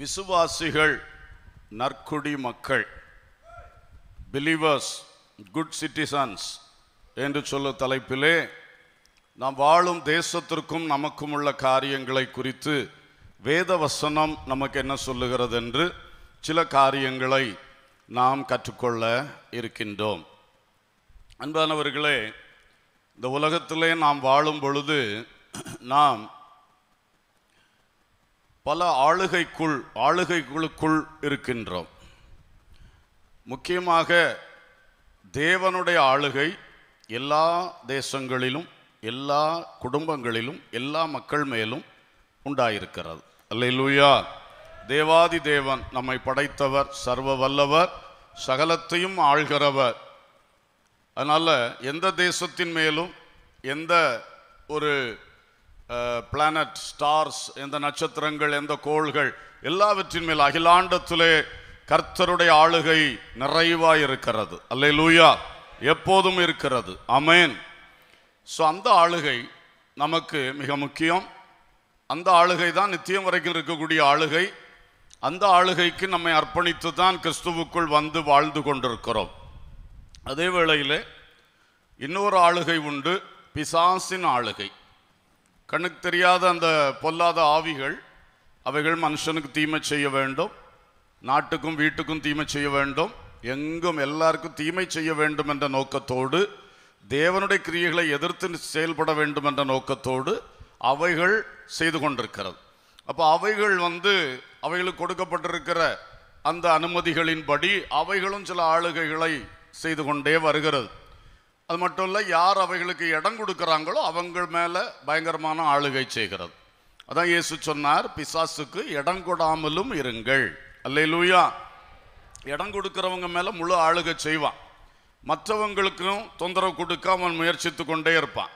விசுவாசிகள் நற்குடி மக்கள் believers good citizens என்று சொல்ல தலைப்பிலே நாம் வாழும் தேசத்திற்கும் நமக்கும் உள்ள காரியங்களை குறித்து வேத வசனம் நமக்கு என்ன சொல்லுகிறது என்று சில காரியங்களை நாம் கற்றுக்கொள்ள இருக்கின்றோம் அன்பானவர்களே இந்த உலகத்திலே நாம் வாழும் பொழுது நாம் பல ஆளுகைக்குள் ஆளுகைகளுக்குள் இருக்கின்றோம் முக்கியமாக தேவனுடைய ஆளுகை எல்லா தேசங்களிலும் எல்லா குடும்பங்களிலும் எல்லா மக்கள் மேலும் உண்டாயிருக்கிறது அல்லையிலூயா தேவாதி தேவன் நம்மை படைத்தவர் சர்வ வல்லவர் சகலத்தையும் ஆள்கிறவர் அதனால் எந்த தேசத்தின் மேலும் எந்த ஒரு பிளானட் ஸ்டார்ஸ் எந்த நட்சத்திரங்கள் எந்த கோள்கள் எல்லாவற்றின் மேல் அகிலாண்டத்திலே கர்த்தருடைய ஆளுகை நிறைவாக இருக்கிறது அல்ல லூயா எப்போதும் இருக்கிறது அமேன் ஸோ அந்த ஆளுகை நமக்கு மிக முக்கியம் அந்த ஆளுகை தான் நித்தியம் வரைக்கும் இருக்கக்கூடிய ஆளுகை அந்த ஆளுகைக்கு நம்மை அர்ப்பணித்து தான் கிறிஸ்துவுக்குள் வந்து வாழ்ந்து கொண்டிருக்கிறோம் அதே வேளையில் இன்னொரு ஆளுகை உண்டு பிசாசின் ஆளுகை கண்ணுக்கு தெரியாத அந்த பொல்லாத ஆவிகள் அவைகள் மனுஷனுக்கு தீமை செய்ய வேண்டும் நாட்டுக்கும் வீட்டுக்கும் தீமை செய்ய வேண்டும் எங்கும் எல்லாருக்கும் தீமை செய்ய வேண்டும் என்ற நோக்கத்தோடு தேவனுடைய கிரியைகளை எதிர்த்து செயல்பட வேண்டும் என்ற நோக்கத்தோடு அவைகள் செய்து கொண்டிருக்கிறது அப்போ அவைகள் வந்து அவைகளுக்கு கொடுக்கப்பட்டிருக்கிற அந்த அனுமதிகளின்படி அவைகளும் சில ஆளுகைகளை செய்து கொண்டே வருகிறது அது மட்டும் இல்லை யார் அவைகளுக்கு இடம் கொடுக்குறாங்களோ அவங்க மேலே பயங்கரமான ஆளுகை செய்கிறது அதான் இயேசு சொன்னார் பிசாசுக்கு இடம் கொடாமலும் இருங்கள் அல்லே லூயா இடம் கொடுக்குறவங்க மேலே முழு ஆளுகை செய்வான் மற்றவங்களுக்கும் தொந்தரவு கொடுக்க அவன் முயற்சித்து கொண்டே இருப்பான்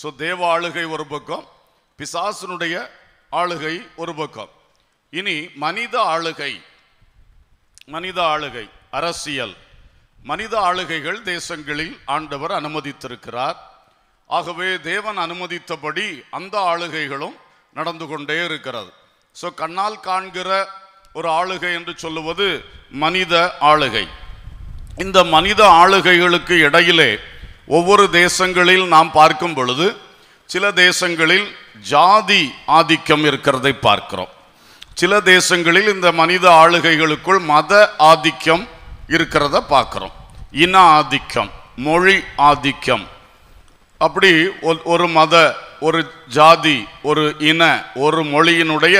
ஸோ தேவ ஆளுகை ஒரு பக்கம் பிசாசினுடைய ஆளுகை ஒரு பக்கம் இனி மனித ஆளுகை மனித ஆளுகை அரசியல் மனித ஆளுகைகள் தேசங்களில் ஆண்டவர் அனுமதித்திருக்கிறார் ஆகவே தேவன் அனுமதித்தபடி அந்த ஆளுகைகளும் நடந்து கொண்டே இருக்கிறது ஸோ கண்ணால் காண்கிற ஒரு ஆளுகை என்று சொல்லுவது மனித ஆளுகை இந்த மனித ஆளுகைகளுக்கு இடையிலே ஒவ்வொரு தேசங்களில் நாம் பார்க்கும் பொழுது சில தேசங்களில் ஜாதி ஆதிக்கம் இருக்கிறதை பார்க்கிறோம் சில தேசங்களில் இந்த மனித ஆளுகைகளுக்குள் மத ஆதிக்கம் இருக்கிறத பார்க்குறோம் இன ஆதிக்கம் மொழி ஆதிக்கம் அப்படி ஒரு மத ஒரு ஜாதி ஒரு இன ஒரு மொழியினுடைய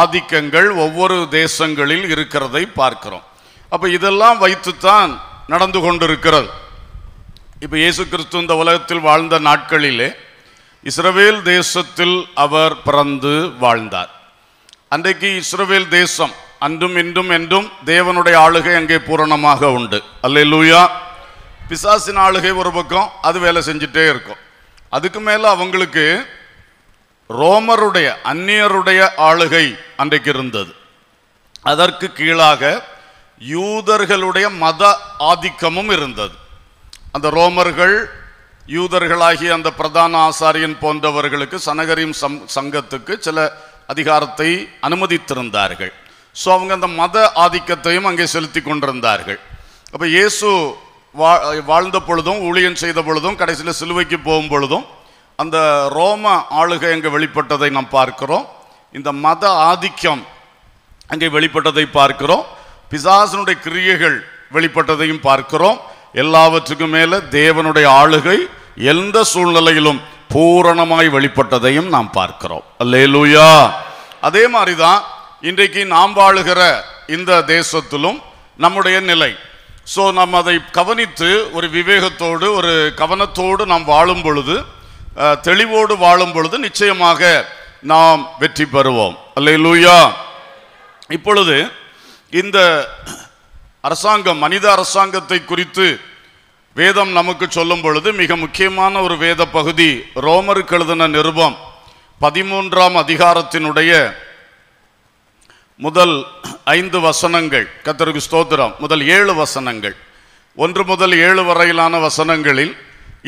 ஆதிக்கங்கள் ஒவ்வொரு தேசங்களில் இருக்கிறதை பார்க்கிறோம் அப்போ இதெல்லாம் வைத்துத்தான் நடந்து கொண்டிருக்கிறது இப்போ இயேசு கிறிஸ்து இந்த உலகத்தில் வாழ்ந்த நாட்களிலே இஸ்ரவேல் தேசத்தில் அவர் பிறந்து வாழ்ந்தார் அன்றைக்கு இஸ்ரவேல் தேசம் அன்றும் இன்றும் என்றும் தேவனுடைய ஆளுகை அங்கே பூரணமாக உண்டு அல்ல லூயா பிசாசின் ஆளுகை ஒரு பக்கம் அது வேலை செஞ்சுட்டே இருக்கும் அதுக்கு மேலே அவங்களுக்கு ரோமருடைய அந்நியருடைய ஆளுகை அன்றைக்கு இருந்தது அதற்கு கீழாக யூதர்களுடைய மத ஆதிக்கமும் இருந்தது அந்த ரோமர்கள் யூதர்களாகிய அந்த பிரதான ஆசாரியன் போன்றவர்களுக்கு சனகரியும் சங்கத்துக்கு சில அதிகாரத்தை அனுமதித்திருந்தார்கள் ஸோ அவங்க அந்த மத ஆதிக்கத்தையும் அங்கே செலுத்தி கொண்டிருந்தார்கள் அப்போ இயேசு வா வாழ்ந்த பொழுதும் ஊழியம் செய்த பொழுதும் கடைசியில் சிலுவைக்கு போகும் பொழுதும் அந்த ரோம ஆளுகை அங்கே வெளிப்பட்டதை நாம் பார்க்கிறோம் இந்த மத ஆதிக்கம் அங்கே வெளிப்பட்டதை பார்க்கிறோம் பிசாசனுடைய கிரியைகள் வெளிப்பட்டதையும் பார்க்கிறோம் எல்லாவற்றுக்கும் மேலே தேவனுடைய ஆளுகை எந்த சூழ்நிலையிலும் பூரணமாய் வெளிப்பட்டதையும் நாம் பார்க்கிறோம் அல்லேலூயா அதே மாதிரி தான் இன்றைக்கு நாம் வாழுகிற இந்த தேசத்திலும் நம்முடைய நிலை ஸோ நாம் அதை கவனித்து ஒரு விவேகத்தோடு ஒரு கவனத்தோடு நாம் வாழும் பொழுது தெளிவோடு வாழும் பொழுது நிச்சயமாக நாம் வெற்றி பெறுவோம் அல்ல லூயா இப்பொழுது இந்த அரசாங்கம் மனித அரசாங்கத்தை குறித்து வேதம் நமக்கு சொல்லும் பொழுது மிக முக்கியமான ஒரு வேத பகுதி ரோமருக்கு எழுதின நிருபம் பதிமூன்றாம் அதிகாரத்தினுடைய முதல் ஐந்து வசனங்கள் கத்தருக்கு ஸ்தோத்திரம் முதல் ஏழு வசனங்கள் ஒன்று முதல் ஏழு வரையிலான வசனங்களில்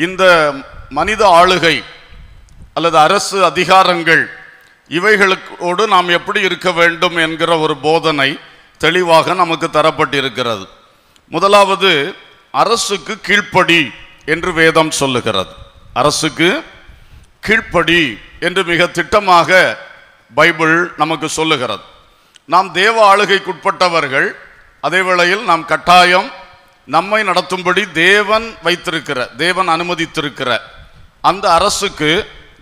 இந்த மனித ஆளுகை அல்லது அரசு அதிகாரங்கள் இவைகளுக்கோடு நாம் எப்படி இருக்க வேண்டும் என்கிற ஒரு போதனை தெளிவாக நமக்கு தரப்பட்டிருக்கிறது முதலாவது அரசுக்கு கீழ்ப்படி என்று வேதம் சொல்லுகிறது அரசுக்கு கீழ்ப்படி என்று மிக திட்டமாக பைபிள் நமக்கு சொல்லுகிறது நாம் தேவ ஆளுகைக்குட்பட்டவர்கள் அதே வேளையில் நாம் கட்டாயம் நம்மை நடத்தும்படி தேவன் வைத்திருக்கிற தேவன் அனுமதித்திருக்கிற அந்த அரசுக்கு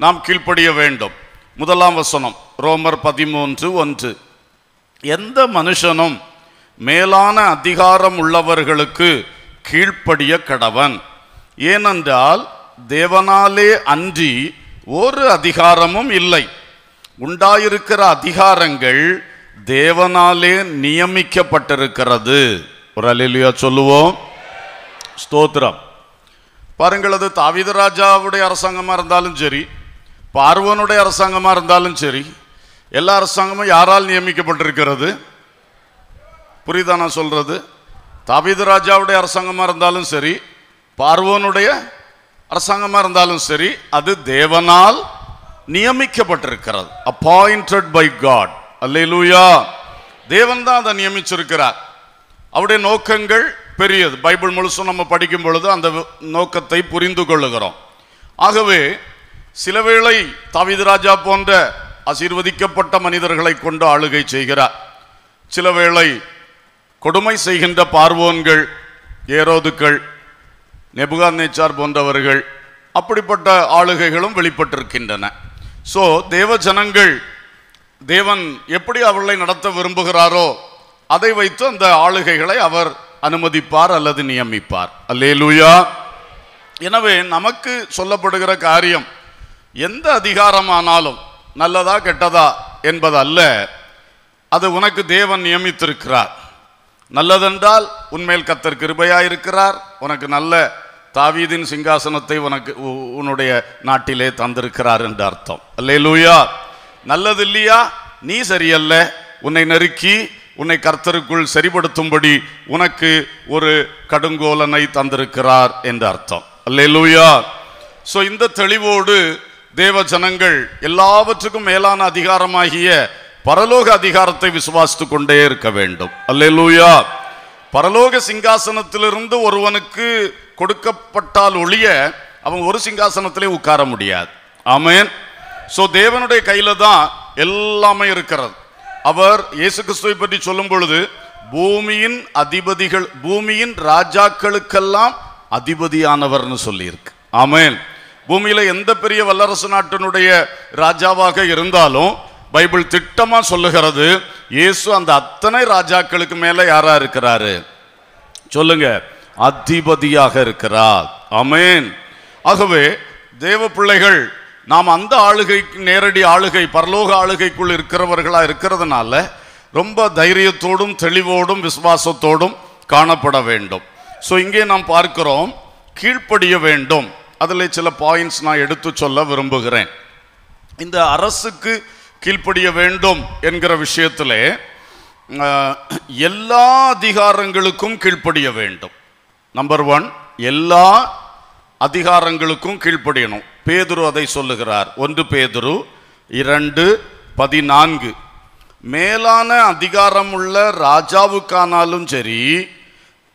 நாம் கீழ்ப்படிய வேண்டும் முதலாம் வசனம் ரோமர் பதிமூன்று ஒன்று எந்த மனுஷனும் மேலான அதிகாரம் உள்ளவர்களுக்கு கீழ்ப்படிய கடவன் ஏனென்றால் தேவனாலே அன்றி ஒரு அதிகாரமும் இல்லை உண்டாயிருக்கிற அதிகாரங்கள் தேவனாலே நியமிக்கப்பட்டிருக்கிறது ஒரு அலிலியா சொல்லுவோம் ஸ்தோத்திரம் பாருங்கள் அது தாவித ராஜாவுடைய அரசாங்கமாக இருந்தாலும் சரி பார்வனுடைய அரசாங்கமாக இருந்தாலும் சரி எல்லா அரசாங்கமும் யாரால் நியமிக்கப்பட்டிருக்கிறது புரியுதா நான் சொல்கிறது தாவித ராஜாவுடைய அரசாங்கமாக இருந்தாலும் சரி பார்வனுடைய அரசாங்கமாக இருந்தாலும் சரி அது தேவனால் நியமிக்கப்பட்டிருக்கிறது அப்பாயிண்டட் பை காட் அல்லையிலூயா தேவன் தான் அதை நியமிச்சிருக்கிறார் அவருடைய நோக்கங்கள் பெரியது பைபிள் முழுசும் நம்ம படிக்கும் பொழுது அந்த நோக்கத்தை புரிந்து கொள்ளுகிறோம் ஆகவே சிலவேளை தாவிது ராஜா போன்ற ஆசீர்வதிக்கப்பட்ட மனிதர்களை கொண்டு ஆளுகை செய்கிறார் சிலவேளை கொடுமை செய்கின்ற பார்வோன்கள் ஏரோதுக்கள் நெபுகா நேச்சார் போன்றவர்கள் அப்படிப்பட்ட ஆளுகைகளும் வெளிப்பட்டிருக்கின்றன ஸோ தேவ ஜனங்கள் தேவன் எப்படி அவர்களை நடத்த விரும்புகிறாரோ அதை வைத்து அந்த ஆளுகைகளை அவர் அனுமதிப்பார் அல்லது நியமிப்பார் அல்லேலூயா எனவே நமக்கு சொல்லப்படுகிற காரியம் எந்த அதிகாரமானாலும் நல்லதா கெட்டதா என்பது அல்ல அது உனக்கு தேவன் நியமித்திருக்கிறார் நல்லதென்றால் உண்மையில் கத்தர் கிருபையாக இருக்கிறார் உனக்கு நல்ல தாவீதின் சிங்காசனத்தை உனக்கு உன்னுடைய நாட்டிலே தந்திருக்கிறார் என்று அர்த்தம் அல்லே லூயா நல்லது இல்லையா நீ சரியல்ல உன்னை நறுக்கி உன்னை கர்த்தருக்குள் சரிபடுத்தும்படி உனக்கு ஒரு கடுங்கோலனை தந்திருக்கிறார் என்று அர்த்தம் அல்லேலூயா ஸோ இந்த தெளிவோடு தேவ ஜனங்கள் எல்லாவற்றுக்கும் மேலான அதிகாரமாகிய பரலோக அதிகாரத்தை விசுவாசித்து கொண்டே இருக்க வேண்டும் அல்லேலூயா பரலோக சிங்காசனத்திலிருந்து ஒருவனுக்கு கொடுக்கப்பட்டால் ஒழிய அவன் ஒரு சிங்காசனத்திலே உட்கார முடியாது ஆமேன் ஸோ தேவனுடைய கையில தான் எல்லாமே இருக்கிறது அவர் இயேசு கிறிஸ்துவை பற்றி சொல்லும் பொழுது பூமியின் அதிபதிகள் பூமியின் ராஜாக்களுக்கெல்லாம் அதிபதியானவர்னு சொல்லியிருக்கு ஆமேன் பூமியில எந்த பெரிய வல்லரசு நாட்டினுடைய ராஜாவாக இருந்தாலும் பைபிள் திட்டமா சொல்லுகிறது இயேசு அந்த அத்தனை ராஜாக்களுக்கு மேல யாரா இருக்கிறாரு சொல்லுங்க அதிபதியாக இருக்கிறார் அமேன் ஆகவே தேவ பிள்ளைகள் நாம் அந்த ஆளுகைக்கு நேரடி ஆளுகை பரலோக ஆளுகைக்குள் இருக்கிறவர்களாக இருக்கிறதுனால ரொம்ப தைரியத்தோடும் தெளிவோடும் விசுவாசத்தோடும் காணப்பட வேண்டும் ஸோ இங்கே நாம் பார்க்கிறோம் கீழ்ப்படிய வேண்டும் அதில் சில பாயிண்ட்ஸ் நான் எடுத்து சொல்ல விரும்புகிறேன் இந்த அரசுக்கு கீழ்ப்படிய வேண்டும் என்கிற விஷயத்தில் எல்லா அதிகாரங்களுக்கும் கீழ்ப்படிய வேண்டும் நம்பர் ஒன் எல்லா அதிகாரங்களுக்கும் கீழ்ப்படியணும் பேதுரு அதை சொல்லுகிறார் ஒன்று பேதுரு இரண்டு பதினான்கு மேலான அதிகாரம் உள்ள ராஜாவுக்கானாலும் சரி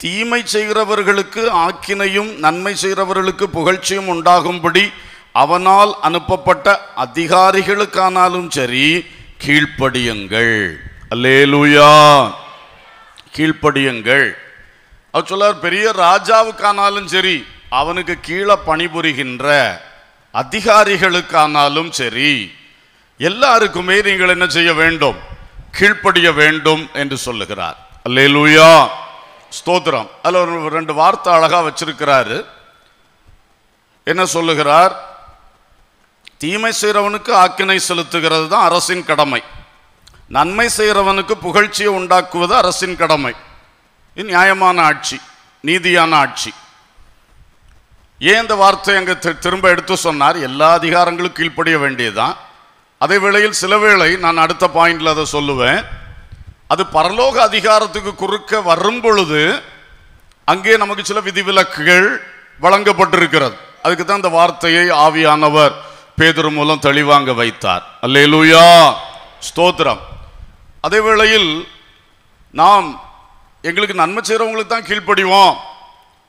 தீமை செய்கிறவர்களுக்கு ஆக்கினையும் நன்மை செய்கிறவர்களுக்கு புகழ்ச்சியும் உண்டாகும்படி அவனால் அனுப்பப்பட்ட அதிகாரிகளுக்கானாலும் சரி கீழ்ப்படியுங்கள் அல்லேலூயா கீழ்ப்படியுங்கள் அவர் சொல்லார் பெரிய ராஜாவுக்கானாலும் சரி அவனுக்கு கீழே பணிபுரிகின்ற அதிகாரிகளுக்கானாலும் சரி எல்லாருக்குமே நீங்கள் என்ன செய்ய வேண்டும் கீழ்ப்படிய வேண்டும் என்று சொல்லுகிறார் அல்லேலூயா ஸ்தோத்திரம் அதில் ஒரு ரெண்டு வார்த்தை அழகாக வச்சிருக்கிறாரு என்ன சொல்லுகிறார் தீமை செய்கிறவனுக்கு ஆக்கினை செலுத்துகிறது தான் அரசின் கடமை நன்மை செய்கிறவனுக்கு புகழ்ச்சியை உண்டாக்குவது அரசின் கடமை இது நியாயமான ஆட்சி நீதியான ஆட்சி ஏன் இந்த வார்த்தை அங்கே திரும்ப எடுத்து சொன்னார் எல்லா அதிகாரங்களும் கீழ்ப்படிய வேண்டியதுதான் அதே வேளையில் சில வேளை நான் அடுத்த பாயிண்டில் அதை சொல்லுவேன் அது பரலோக அதிகாரத்துக்கு குறுக்க வரும் பொழுது அங்கே நமக்கு சில விதிவிலக்குகள் வழங்கப்பட்டிருக்கிறது அதுக்கு தான் அந்த வார்த்தையை ஆவியானவர் பேதர் மூலம் தெளிவாங்க வைத்தார் அல்லேலூயா ஸ்தோத்திரம் அதே வேளையில் நாம் எங்களுக்கு நன்மை செய்கிறவங்களுக்கு தான் கீழ்ப்படிவோம்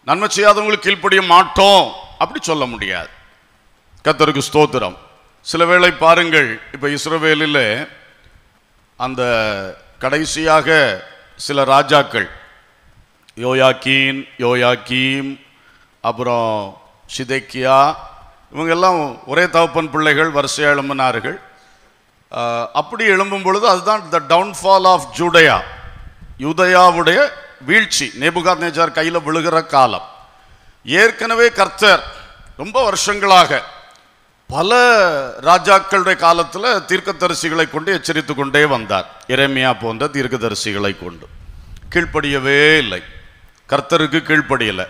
நன்மை செய்யாதவங்களுக்கு கீழ்ப்படிய மாட்டோம் அப்படி சொல்ல முடியாது கத்தருக்கு ஸ்தோத்திரம் சில வேளை பாருங்கள் இப்போ இஸ்ரோவேலில் அந்த கடைசியாக சில ராஜாக்கள் யோயாக்கீன் யோயாக்கீம் அப்புறம் சிதைக்கியா இவங்கெல்லாம் ஒரே தகப்பன் பிள்ளைகள் வரிசையாக எழும்பினார்கள் அப்படி எழும்பும் பொழுது அதுதான் த டவுன்ஃபால் ஆஃப் ஜூடையா யூதயாவுடைய வீழ்ச்சி நேபுகாத் நேஜார் கையில் விழுகிற காலம் ஏற்கனவே கர்த்தர் ரொம்ப வருஷங்களாக பல ராஜாக்களுடைய காலத்தில் தீர்க்கதரிசிகளை கொண்டு எச்சரித்து கொண்டே வந்தார் இறைமையா போன்ற தீர்க்கதரிசிகளை கொண்டு கீழ்ப்படியவே இல்லை கர்த்தருக்கு கீழ்ப்படியலை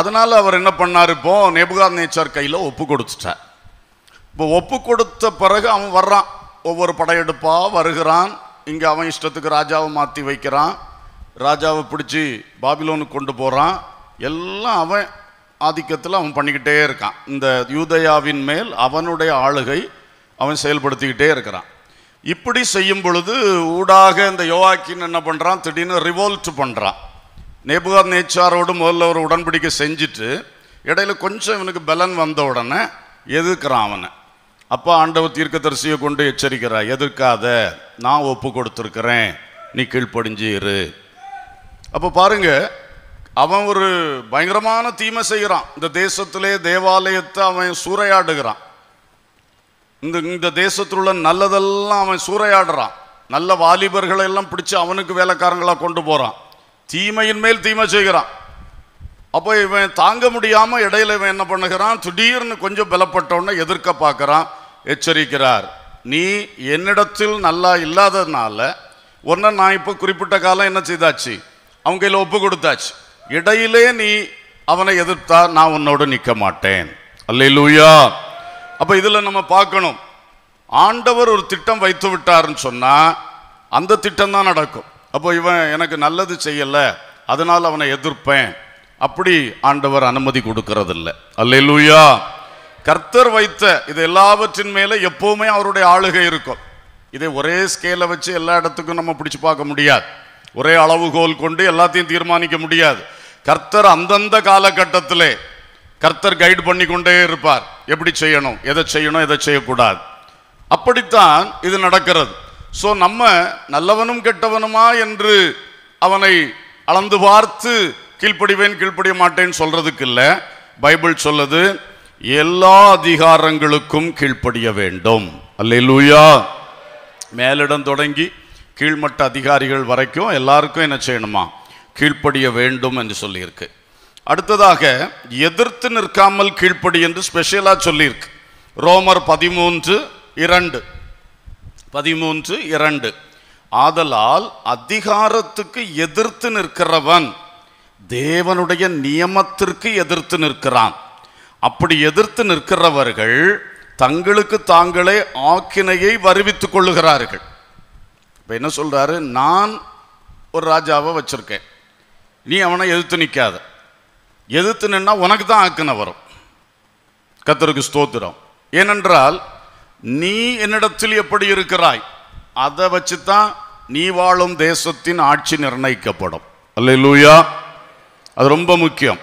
அதனால் அவர் என்ன பண்ணார் இப்போ நேபுகாத் நேச்சார் கையில் ஒப்பு கொடுத்துட்டார் இப்போ ஒப்பு கொடுத்த பிறகு அவன் வர்றான் ஒவ்வொரு படையெடுப்பாக வருகிறான் இங்கே அவன் இஷ்டத்துக்கு ராஜாவை மாற்றி வைக்கிறான் ராஜாவை பிடிச்சி பாபிலோனுக்கு கொண்டு போகிறான் எல்லாம் அவன் ஆதிக்கத்தில் அவன் பண்ணிக்கிட்டே இருக்கான் இந்த யூதயாவின் மேல் அவனுடைய ஆளுகை அவன் செயல்படுத்திக்கிட்டே இருக்கிறான் இப்படி செய்யும் பொழுது ஊடாக இந்த யோவாக்கின் என்ன பண்ணுறான் திடீர்னு ரிவோல்ட் பண்ணுறான் நேபுகாத் நேச்சாரோடு முதல்ல ஒரு உடன்படிக்கை செஞ்சுட்டு இடையில கொஞ்சம் இவனுக்கு பலன் வந்த உடனே எதிர்க்கிறான் அவனை அப்போ ஆண்டவர் தரிசியை கொண்டு எச்சரிக்கிறார் எதிர்க்காத நான் ஒப்பு கொடுத்துருக்கிறேன் நீ கீழ்ப்படிஞ்சு இரு அப்போ பாருங்க அவன் ஒரு பயங்கரமான தீமை செய்கிறான் இந்த தேசத்திலே தேவாலயத்தை அவன் சூறையாடுகிறான் இந்த இந்த தேசத்தில் உள்ள நல்லதெல்லாம் அவன் சூறையாடுறான் நல்ல வாலிபர்களை எல்லாம் பிடிச்சி அவனுக்கு வேலைக்காரங்களாக கொண்டு போகிறான் தீமையின் மேல் தீமை செய்கிறான் அப்போ இவன் தாங்க முடியாமல் இடையில இவன் என்ன பண்ணுகிறான் திடீர்னு கொஞ்சம் பலப்பட்டவொன்னே எதிர்க்க பார்க்குறான் எச்சரிக்கிறார் நீ என்னிடத்தில் நல்லா இல்லாததுனால ஒன்று நான் இப்போ குறிப்பிட்ட காலம் என்ன செய்தாச்சு அவங்க கையில் ஒப்பு கொடுத்தாச்சு இடையிலே நீ அவனை எதிர்த்தா நான் உன்னோடு நிற்க மாட்டேன் அல்ல லூயா அப்போ இதில் நம்ம பார்க்கணும் ஆண்டவர் ஒரு திட்டம் வைத்து விட்டாருன்னு சொன்னால் அந்த திட்டம் தான் நடக்கும் அப்போ இவன் எனக்கு நல்லது செய்யலை அதனால் அவனை எதிர்ப்பேன் அப்படி ஆண்டவர் அனுமதி கொடுக்கறதில்ல அல்ல லூயா கர்த்தர் வைத்த இது எல்லாவற்றின் மேலே எப்போவுமே அவருடைய ஆளுகை இருக்கும் இதை ஒரே ஸ்கேலை வச்சு எல்லா இடத்துக்கும் நம்ம பிடிச்சி பார்க்க முடியாது ஒரே அளவுகோல் கொண்டு எல்லாத்தையும் தீர்மானிக்க முடியாது கர்த்தர் அந்தந்த காலகட்டத்திலே கர்த்தர் கைடு பண்ணி கொண்டே இருப்பார் எப்படி செய்யணும் எதை செய்யணும் எதை செய்யக்கூடாது அப்படித்தான் இது நடக்கிறது ஸோ நம்ம நல்லவனும் கெட்டவனுமா என்று அவனை அளந்து பார்த்து கீழ்ப்படிவேன் கீழ்ப்படிய மாட்டேன்னு சொல்றதுக்கு இல்லை பைபிள் சொல்லுது எல்லா அதிகாரங்களுக்கும் கீழ்ப்படிய வேண்டும் அல்ல லூயா மேலிடம் தொடங்கி கீழ்மட்ட அதிகாரிகள் வரைக்கும் எல்லாருக்கும் என்ன செய்யணுமா கீழ்ப்படிய வேண்டும் என்று சொல்லியிருக்கு அடுத்ததாக எதிர்த்து நிற்காமல் கீழ்ப்படி என்று ஸ்பெஷலாக சொல்லியிருக்கு ரோமர் பதிமூன்று இரண்டு பதிமூன்று இரண்டு ஆதலால் அதிகாரத்துக்கு எதிர்த்து நிற்கிறவன் தேவனுடைய நியமத்திற்கு எதிர்த்து நிற்கிறான் அப்படி எதிர்த்து நிற்கிறவர்கள் தங்களுக்கு தாங்களே ஆக்கினையை வருவித்துக் கொள்ளுகிறார்கள் இப்போ என்ன சொல்கிறாரு நான் ஒரு ராஜாவை வச்சுருக்கேன் நீ அவனை எதிர்த்து நிற்காத எதிர்த்து நின்னா உனக்கு தான் ஆக்கின வரும் கத்தருக்கு ஸ்தோத்திரம் ஏனென்றால் நீ என்னிடத்தில் எப்படி இருக்கிறாய் அதை வச்சு தான் நீ வாழும் தேசத்தின் ஆட்சி நிர்ணயிக்கப்படும் அல்ல லூயா அது ரொம்ப முக்கியம்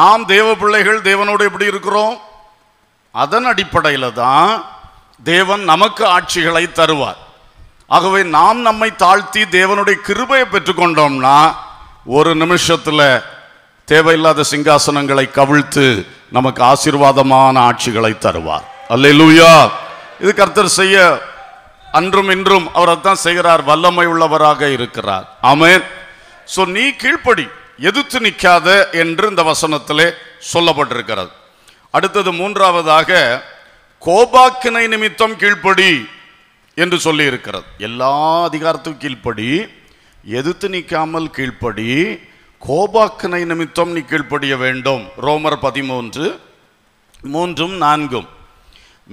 நாம் தேவ பிள்ளைகள் தேவனோடு எப்படி இருக்கிறோம் அதன் அடிப்படையில் தான் தேவன் நமக்கு ஆட்சிகளை தருவார் ஆகவே நாம் நம்மை தாழ்த்தி தேவனுடைய கிருபையை பெற்றுக்கொண்டோம்னா ஒரு நிமிஷத்தில் தேவையில்லாத சிங்காசனங்களை கவிழ்த்து நமக்கு ஆசீர்வாதமான ஆட்சிகளை தருவார் அல்ல லூயா இது கர்த்தர் செய்ய அன்றும் இன்றும் அவரை தான் செய்கிறார் வல்லமை உள்ளவராக இருக்கிறார் ஆமேன் ஸோ நீ கீழ்ப்படி எதிர்த்து நிற்காத என்று இந்த வசனத்திலே சொல்லப்பட்டிருக்கிறது அடுத்தது மூன்றாவதாக கோபாக்கினை நிமித்தம் கீழ்ப்படி என்று சொல்லி இருக்கிறது எல்லா அதிகாரத்துக்கும் கீழ்ப்படி எதிர்த்து நிற்காமல் கீழ்ப்படி கோபாக்கனை நிமித்தம் நீ கீழ்ப்படிய வேண்டும் ரோமர் பதிமூன்று மூன்றும் நான்கும்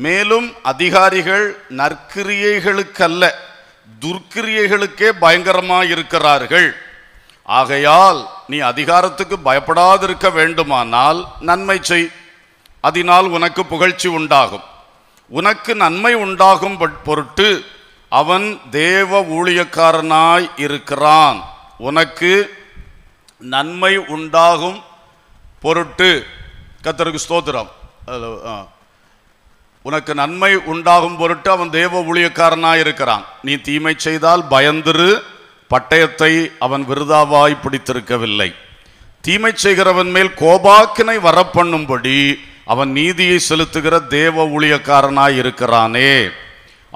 மேலும் அதிகாரிகள் நற்கிரியைகளுக்கல்ல துர்க்கிரியைகளுக்கே பயங்கரமாக இருக்கிறார்கள் ஆகையால் நீ அதிகாரத்துக்கு பயப்படாதிருக்க வேண்டுமானால் நன்மை செய் அதனால் உனக்கு புகழ்ச்சி உண்டாகும் உனக்கு நன்மை உண்டாகும் பொருட்டு அவன் தேவ ஊழியக்காரனாய் இருக்கிறான் உனக்கு நன்மை உண்டாகும் பொருட்டு கத்தருக்கு ஸ்தோத்திரம் உனக்கு நன்மை உண்டாகும் பொருட்டு அவன் தேவ ஊழியக்காரனாய் இருக்கிறான் நீ தீமை செய்தால் பயந்திரு பட்டயத்தை அவன் விருதாவாய் பிடித்திருக்கவில்லை தீமை செய்கிறவன் மேல் கோபாக்கினை வரப்பண்ணும்படி அவன் நீதியை செலுத்துகிற தேவ ஊழியக்காரனாய் இருக்கிறானே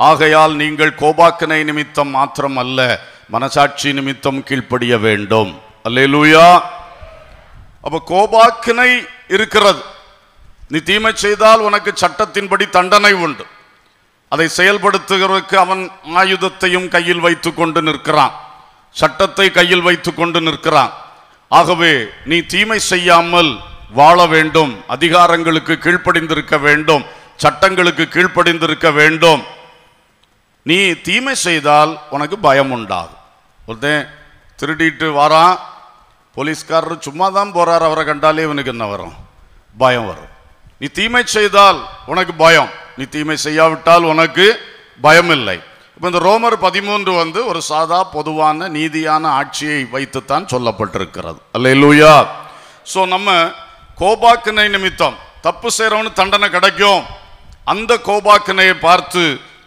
ஆகையால் நீங்கள் கோபாக்கனை நிமித்தம் மாத்திரம் அல்ல மனசாட்சி நிமித்தம் கீழ்ப்படிய வேண்டும் அல்லேலூயா அப்ப கோபாக்கினை இருக்கிறது நீ தீமை செய்தால் உனக்கு சட்டத்தின்படி தண்டனை உண்டு அதை செயல்படுத்துகிறதுக்கு அவன் ஆயுதத்தையும் கையில் வைத்து கொண்டு நிற்கிறான் சட்டத்தை கையில் வைத்து கொண்டு நிற்கிறான் ஆகவே நீ தீமை செய்யாமல் வாழ வேண்டும் அதிகாரங்களுக்கு கீழ்ப்படிந்திருக்க வேண்டும் சட்டங்களுக்கு கீழ்ப்படிந்திருக்க வேண்டும் நீ தீமை செய்தால் உனக்கு பயம் உண்டாகும் ஒருத்தன் திருடிட்டு வரான் போலீஸ்காரர் சும்மா தான் போகிறார் அவரை கண்டாலே இவனுக்கு என்ன வரும் பயம் வரும் நீ தீமை செய்தால் உனக்கு பயம் நீ தீமை செய்யாவிட்டால் உனக்கு பயம் இல்லை இப்போ இந்த ரோமர் பதிமூன்று வந்து ஒரு சாதா பொதுவான நீதியான ஆட்சியை வைத்துத்தான் சொல்லப்பட்டிருக்கிறது அல்ல இல்லையா ஸோ நம்ம கோபாக்கினை நிமித்தம் தப்பு செய்கிறவனு தண்டனை கிடைக்கும் அந்த கோபாக்கினையை பார்த்து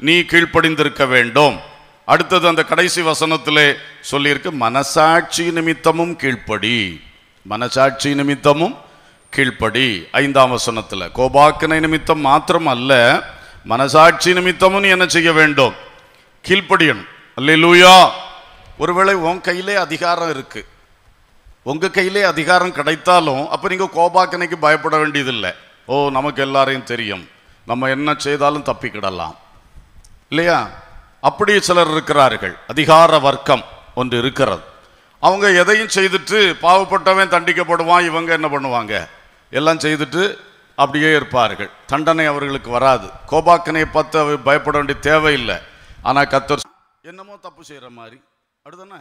நீ கீழ்ப்படிந்திருக்க வேண்டும் அடுத்தது அந்த கடைசி வசனத்திலே சொல்லியிருக்கு மனசாட்சி நிமித்தமும் கீழ்ப்படி மனசாட்சி நிமித்தமும் கீழ்ப்படி ஐந்தாம் வசனத்தில் கோபாக்கினை நிமித்தம் மாத்திரம் அல்ல மனசாட்சி நிமித்தமும் நீ என்ன செய்ய வேண்டும் கீழ்ப்படியணும் அல்ல லூயா ஒருவேளை உன் கையிலே அதிகாரம் இருக்குது உங்கள் கையிலே அதிகாரம் கிடைத்தாலும் அப்போ நீங்கள் கோபாக்கனைக்கு பயப்பட வேண்டியதில்லை ஓ நமக்கு எல்லாரையும் தெரியும் நம்ம என்ன செய்தாலும் தப்பிக்கிடலாம் இல்லையா அப்படி சிலர் இருக்கிறார்கள் அதிகார வர்க்கம் ஒன்று இருக்கிறது அவங்க எதையும் செய்துட்டு பாவப்பட்டவன் தண்டிக்கப்படுவான் இவங்க என்ன பண்ணுவாங்க எல்லாம் செய்துட்டு அப்படியே இருப்பார்கள் தண்டனை அவர்களுக்கு வராது கோபாக்கனையை பார்த்து பயப்பட வேண்டிய தேவையில்லை ஆனால் கத்தர் என்னமோ தப்பு செய்கிற மாதிரி அப்படிதானே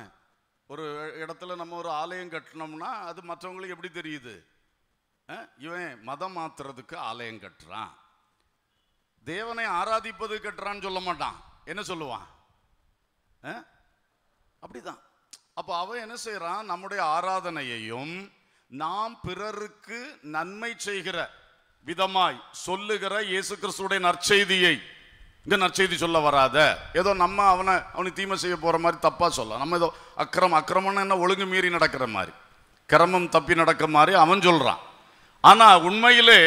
ஒரு இடத்துல நம்ம ஒரு ஆலயம் கட்டினோம்னா அது மற்றவங்களுக்கு எப்படி தெரியுது இவன் மதம் மாத்துறதுக்கு ஆலயம் கட்டுறான் தேவனை ஆராதிப்பது கட்டுறான்னு சொல்ல மாட்டான் என்ன சொல்லுவான் அப்படிதான் அப்போ அவன் என்ன செய்கிறான் நம்முடைய ஆராதனையையும் நாம் பிறருக்கு நன்மை செய்கிற விதமாய் சொல்லுகிற இயேசு கிறிஸ்துடைய நற்செய்தியை இந்த நற்செய்தி சொல்ல வராத ஏதோ நம்ம அவனை அவனுக்கு தீமை செய்ய போகிற மாதிரி தப்பாக சொல்ல நம்ம ஏதோ அக்கிரம் அக்கிரமம்னு என்ன ஒழுங்கு மீறி நடக்கிற மாதிரி கிரமம் தப்பி நடக்க மாதிரி அவன் சொல்கிறான் ஆனால் உண்மையிலே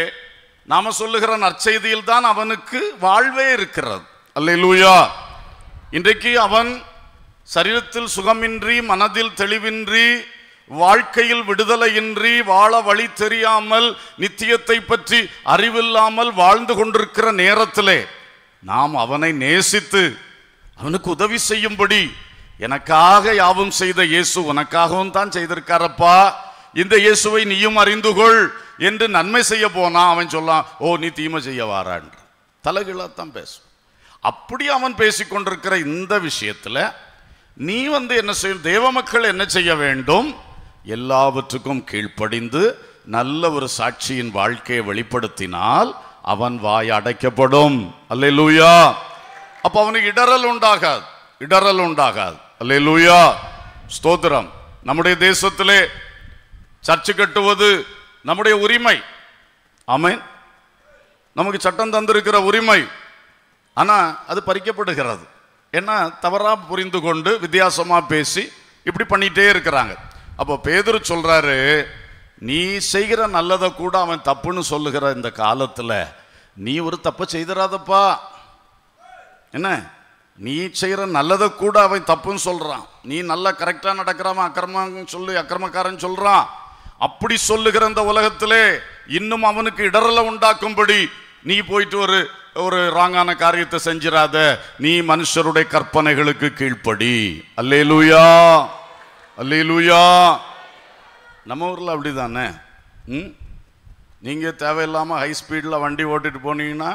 நாம் சொல்லுகிற நற்செய்தியில் தான் அவனுக்கு வாழ்வே இருக்கிறது அல்ல லூயா இன்றைக்கு அவன் சரீரத்தில் சுகமின்றி மனதில் தெளிவின்றி வாழ்க்கையில் விடுதலையின்றி வாழ வழி தெரியாமல் நித்தியத்தை பற்றி அறிவில்லாமல் வாழ்ந்து கொண்டிருக்கிற நேரத்திலே நாம் அவனை நேசித்து அவனுக்கு உதவி செய்யும்படி எனக்காக யாவும் செய்த இயேசு உனக்காகவும் தான் செய்திருக்காரப்பா இந்த இயேசுவை நீயும் அறிந்து கொள் என்று நன்மை செய்ய போனா அவன் சொல்லான் ஓ நீ தீமை செய்ய வாரான் தலைகளாகத்தான் பேசும் அப்படி அவன் பேசிக்கொண்டிருக்கிற இந்த விஷயத்தில் நீ வந்து என்ன செய்யும் தேவ மக்கள் என்ன செய்ய வேண்டும் எல்லாவற்றுக்கும் கீழ்ப்படிந்து நல்ல ஒரு சாட்சியின் வாழ்க்கையை வெளிப்படுத்தினால் அவன் வாய் அடைக்கப்படும் அல்லே லூயா அப்போ அவனுக்கு இடரல் உண்டாகாது இடரல் உண்டாகாது அல்லே லூயா ஸ்தோத்திரம் நம்முடைய தேசத்திலே சர்ச்சு கட்டுவது நம்முடைய உரிமை ஆமேன் நமக்கு சட்டம் தந்திருக்கிற உரிமை ஆனால் அது பறிக்கப்படுகிறது ஏன்னா தவறாக புரிந்து கொண்டு வித்தியாசமாக பேசி இப்படி பண்ணிகிட்டே இருக்கிறாங்க அப்போ பேதர் சொல்கிறாரு நீ செய்கிற நல்லதை கூட அவன் தப்புன்னு சொல்லுகிற இந்த காலத்தில் நீ ஒரு தப்பை செய்தராதப்பா என்ன நீ செய்கிற நல்லதை கூட அவன் தப்புன்னு சொல்கிறான் நீ நல்லா கரெக்டாக நடக்கிறாம அக்கிரமான்னு சொல்லி அக்கிரமக்காரன் சொல்கிறான் அப்படி சொல்லுகிற இந்த உலகத்திலே இன்னும் அவனுக்கு இடரலை உண்டாக்கும்படி நீ போயிட்டு ஒரு ஒரு ராங்கான காரியத்தை செஞ்சிடாத நீ மனுஷருடைய கற்பனைகளுக்கு கீழ்ப்படி அல்லே லூயா அல்லே லூயா நம்ம ஊரில் அப்படி தானே ம் நீங்கள் தேவையில்லாமல் ஹை ஸ்பீடில் வண்டி ஓட்டிகிட்டு போனீங்கன்னா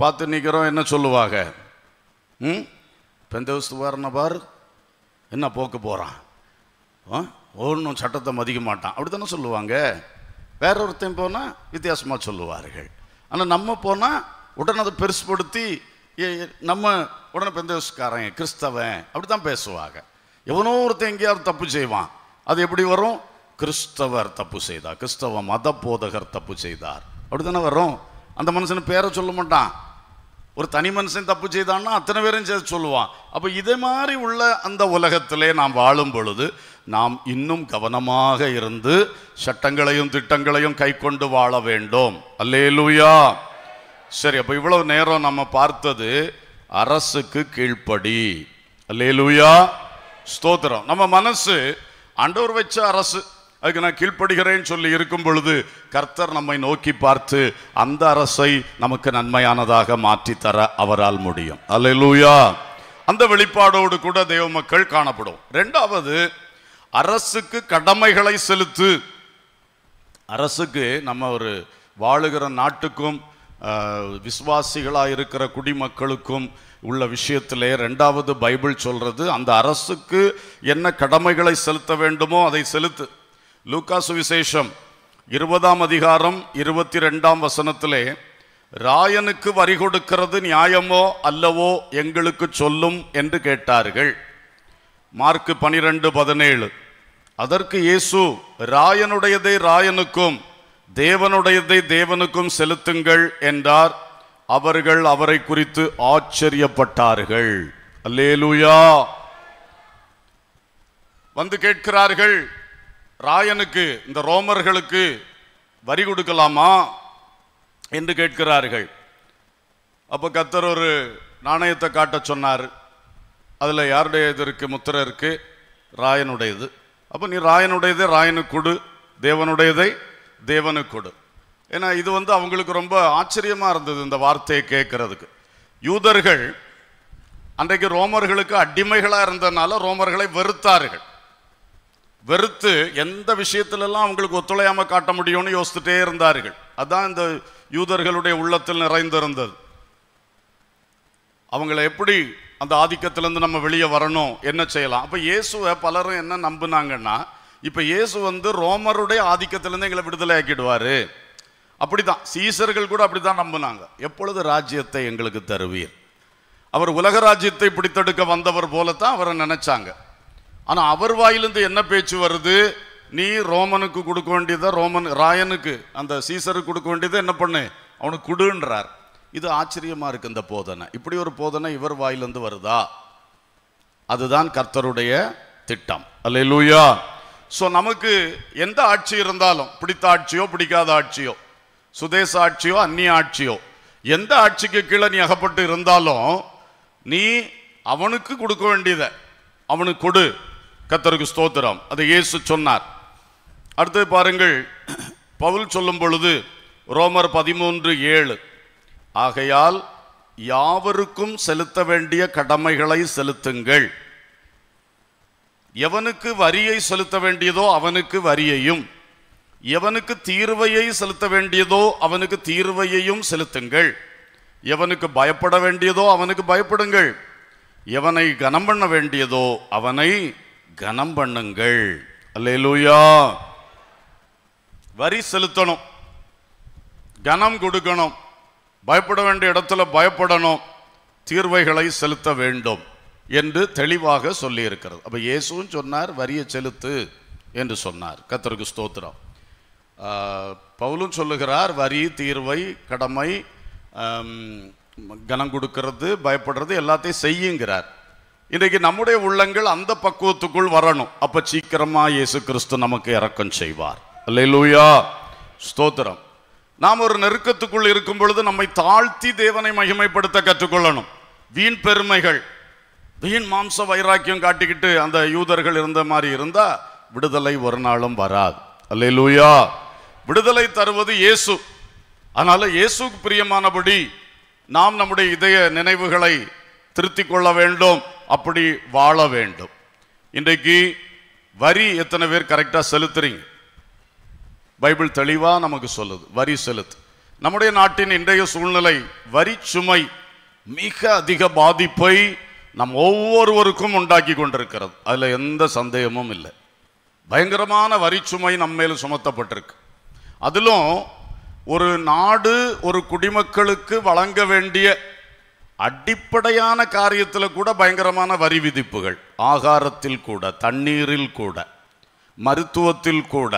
பார்த்து நிற்கிறோம் என்ன சொல்லுவாங்க ம் பெந்தவஸ்து வரணும் பார் என்ன போக்கு போகிறான் ஒன்றும் சட்டத்தை மதிக்க மாட்டான் அப்படி தானே சொல்லுவாங்க வேற ஒருத்தையும் போனால் வித்தியாசமாக சொல்லுவார்கள் ஆனால் நம்ம போனால் உடனே அதை பெருசுப்படுத்தி நம்ம உடனே பெந்தவஸ்காரன் கிறிஸ்தவன் அப்படி தான் பேசுவாங்க எவனோ ஒருத்தன் எங்கேயாவது தப்பு செய்வான் அது எப்படி வரும் கிறிஸ்தவர் தப்பு செய்தார் கிறிஸ்தவ மத போதகர் தப்பு செய்தார் அப்படித்தானே வரும் அந்த மனுஷன் பேரை சொல்ல மாட்டான் ஒரு தனி மனுஷன் தப்பு செய்தான்னா அத்தனை பேரும் சேர்த்து சொல்லுவான் அப்போ இதே மாதிரி உள்ள அந்த உலகத்திலே நாம் வாழும் பொழுது நாம் இன்னும் கவனமாக இருந்து சட்டங்களையும் திட்டங்களையும் கை கொண்டு வாழ வேண்டும் அல்லேலூயா சரி அப்போ இவ்வளவு நேரம் நம்ம பார்த்தது அரசுக்கு கீழ்ப்படி அல்லேலூயா ஸ்தோத்திரம் நம்ம மனசு ஆண்டவர் வச்ச அரசு அதுக்கு நான் கீழ்ப்படுகிறேன் சொல்லி இருக்கும் பொழுது கர்த்தர் நம்மை நோக்கி பார்த்து அந்த அரசை நமக்கு நன்மையானதாக மாற்றித்தர அவரால் முடியும் அலையலூயா அந்த வெளிப்பாடோடு கூட தெய்வ மக்கள் காணப்படும் ரெண்டாவது அரசுக்கு கடமைகளை செலுத்து அரசுக்கு நம்ம ஒரு வாழுகிற நாட்டுக்கும் விசுவாசிகளாக இருக்கிற குடிமக்களுக்கும் உள்ள விஷயத்திலே ரெண்டாவது பைபிள் சொல்கிறது அந்த அரசுக்கு என்ன கடமைகளை செலுத்த வேண்டுமோ அதை செலுத்து லூக்கா சுவிசேஷம் இருபதாம் அதிகாரம் இருபத்தி ரெண்டாம் வசனத்திலே ராயனுக்கு வரி கொடுக்கிறது நியாயமோ அல்லவோ எங்களுக்கு சொல்லும் என்று கேட்டார்கள் மார்க்கு பனிரெண்டு பதினேழு அதற்கு இயேசு ராயனுடையதை ராயனுக்கும் தேவனுடையதை தேவனுக்கும் செலுத்துங்கள் என்றார் அவர்கள் அவரை குறித்து ஆச்சரியப்பட்டார்கள் அல்லேலூயா வந்து கேட்கிறார்கள் ராயனுக்கு இந்த ரோமர்களுக்கு வரி கொடுக்கலாமா என்று கேட்கிறார்கள் அப்போ கத்தர் ஒரு நாணயத்தை காட்ட சொன்னார் அதில் யாருடைய இது இருக்குது முத்திரை இருக்குது ராயனுடையது அப்போ நீ ராயனுடையதை ராயனுக்கு கொடு தேவனுடையதை தேவனுக்கு கொடு ஏன்னா இது வந்து அவங்களுக்கு ரொம்ப ஆச்சரியமாக இருந்தது இந்த வார்த்தையை கேட்கறதுக்கு யூதர்கள் அன்றைக்கு ரோமர்களுக்கு அடிமைகளாக இருந்ததுனால ரோமர்களை வெறுத்தார்கள் வெறுத்து எந்த விஷயத்திலெல்லாம் அவங்களுக்கு ஒத்துழையாமல் காட்ட முடியும்னு யோசித்துட்டே இருந்தார்கள் அதான் இந்த யூதர்களுடைய உள்ளத்தில் நிறைந்திருந்தது அவங்கள எப்படி அந்த ஆதிக்கத்திலேருந்து நம்ம வெளியே வரணும் என்ன செய்யலாம் அப்போ இயேசுவை பலரும் என்ன நம்பினாங்கன்னா இப்போ இயேசு வந்து ரோமருடைய ஆதிக்கத்திலேருந்து எங்களை விடுதலை ஆக்கிடுவார் அப்படி தான் சீசர்கள் கூட அப்படி தான் நம்பினாங்க எப்பொழுது ராஜ்யத்தை எங்களுக்கு தருவீர் அவர் உலக ராஜ்யத்தை பிடித்தெடுக்க வந்தவர் போலத்தான் அவரை நினைச்சாங்க ஆனால் அவர் வாயிலிருந்து என்ன பேச்சு வருது நீ ரோமனுக்கு கொடுக்க வேண்டியதை ரோமன் ராயனுக்கு அந்த சீசருக்கு கொடுக்க வேண்டியதை என்ன பண்ணு அவனுக்கு கொடுன்றார் இது ஆச்சரியமாக இருக்குது இந்த போதனை இப்படி ஒரு போதனை இவர் வாயிலிருந்து வருதா அதுதான் கர்த்தருடைய திட்டம் அல்ல லூயா ஸோ நமக்கு எந்த ஆட்சி இருந்தாலும் பிடித்த ஆட்சியோ பிடிக்காத ஆட்சியோ சுதேச ஆட்சியோ அந்நிய ஆட்சியோ எந்த ஆட்சிக்கு கீழே நீ அகப்பட்டு இருந்தாலும் நீ அவனுக்கு கொடுக்க வேண்டியதை அவனுக்கு கொடு கத்தருக்கு ஸ்தோத்திரம் அதை இயேசு சொன்னார் அடுத்து பாருங்கள் பவுல் சொல்லும் பொழுது ரோமர் பதிமூன்று ஏழு ஆகையால் யாவருக்கும் செலுத்த வேண்டிய கடமைகளை செலுத்துங்கள் எவனுக்கு வரியை செலுத்த வேண்டியதோ அவனுக்கு வரியையும் எவனுக்கு தீர்வையை செலுத்த வேண்டியதோ அவனுக்கு தீர்வையையும் செலுத்துங்கள் எவனுக்கு பயப்பட வேண்டியதோ அவனுக்கு பயப்படுங்கள் எவனை கனம் பண்ண வேண்டியதோ அவனை கனம் பண்ணுங்கள் அல்லேலூயா வரி செலுத்தணும் கனம் கொடுக்கணும் பயப்பட வேண்டிய இடத்துல பயப்படணும் தீர்வைகளை செலுத்த வேண்டும் என்று தெளிவாக சொல்லியிருக்கிறது அப்போ இயேசுவும் சொன்னார் வரியை செலுத்து என்று சொன்னார் கத்தருக்கு ஸ்தோத்திரம் பவுலும் சொல்லுகிறார் வரி தீர்வை கடமை கனம் கொடுக்கறது பயப்படுறது எல்லாத்தையும் செய்யுங்கிறார் இன்றைக்கு நம்முடைய உள்ளங்கள் அந்த பக்குவத்துக்குள் வரணும் அப்ப சீக்கிரமா இயேசு கிறிஸ்து நமக்கு இறக்கம் செய்வார் லூயா ஸ்தோத்திரம் நாம் ஒரு நெருக்கத்துக்குள் இருக்கும் பொழுது நம்மை தாழ்த்தி தேவனை மகிமைப்படுத்த கற்றுக்கொள்ளணும் வீண் பெருமைகள் வீண் மாம்ச வைராக்கியம் காட்டிக்கிட்டு அந்த யூதர்கள் இருந்த மாதிரி இருந்தா விடுதலை ஒரு நாளும் வராது அல்லே லூயா விடுதலை தருவது இயேசு அதனால இயேசுக்கு பிரியமானபடி நாம் நம்முடைய இதய நினைவுகளை திருத்திக் கொள்ள வேண்டும் அப்படி வாழ வேண்டும் இன்றைக்கு வரி எத்தனை பேர் கரெக்டாக செலுத்துறீங்க பைபிள் தெளிவாக நமக்கு சொல்லுது வரி செலுத்து நம்முடைய நாட்டின் இன்றைய சூழ்நிலை வரி சுமை மிக அதிக பாதிப்பை நம் ஒவ்வொருவருக்கும் உண்டாக்கி கொண்டிருக்கிறது அதில் எந்த சந்தேகமும் இல்லை பயங்கரமான வரி சுமை நம்ம மேலும் சுமத்தப்பட்டிருக்கு அதிலும் ஒரு நாடு ஒரு குடிமக்களுக்கு வழங்க வேண்டிய அடிப்படையான காரியத்தில் கூட பயங்கரமான வரி விதிப்புகள் ஆகாரத்தில் கூட தண்ணீரில் கூட மருத்துவத்தில் கூட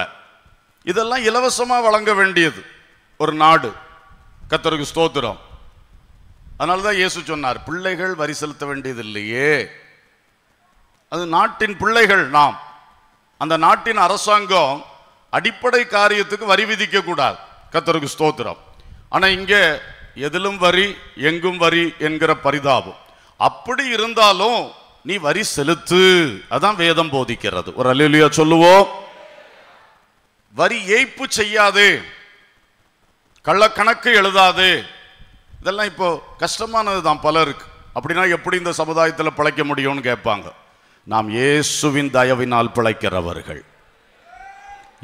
இதெல்லாம் இலவசமாக வழங்க வேண்டியது ஒரு நாடு கத்தருக்கு ஸ்தோத்திரம் அதனால தான் இயேசு சொன்னார் பிள்ளைகள் வரி செலுத்த வேண்டியது இல்லையே அது நாட்டின் பிள்ளைகள் நாம் அந்த நாட்டின் அரசாங்கம் அடிப்படை காரியத்துக்கு வரி விதிக்கக்கூடாது கத்தருக்கு ஸ்தோத்திரம் ஆனால் இங்கே எதிலும் வரி எங்கும் வரி என்கிற பரிதாபம் அப்படி இருந்தாலும் நீ வரி செலுத்து அதான் வேதம் போதிக்கிறது ஒரு அலுலியா சொல்லுவோம் வரி ஏய்ப்பு செய்யாது கள்ளக்கணக்கு எழுதாது இதெல்லாம் இப்போ கஷ்டமானது தான் பலருக்கு அப்படின்னா எப்படி இந்த சமுதாயத்தில் பிழைக்க முடியும்னு கேட்பாங்க நாம் இயேசுவின் தயவினால் பிழைக்கிறவர்கள்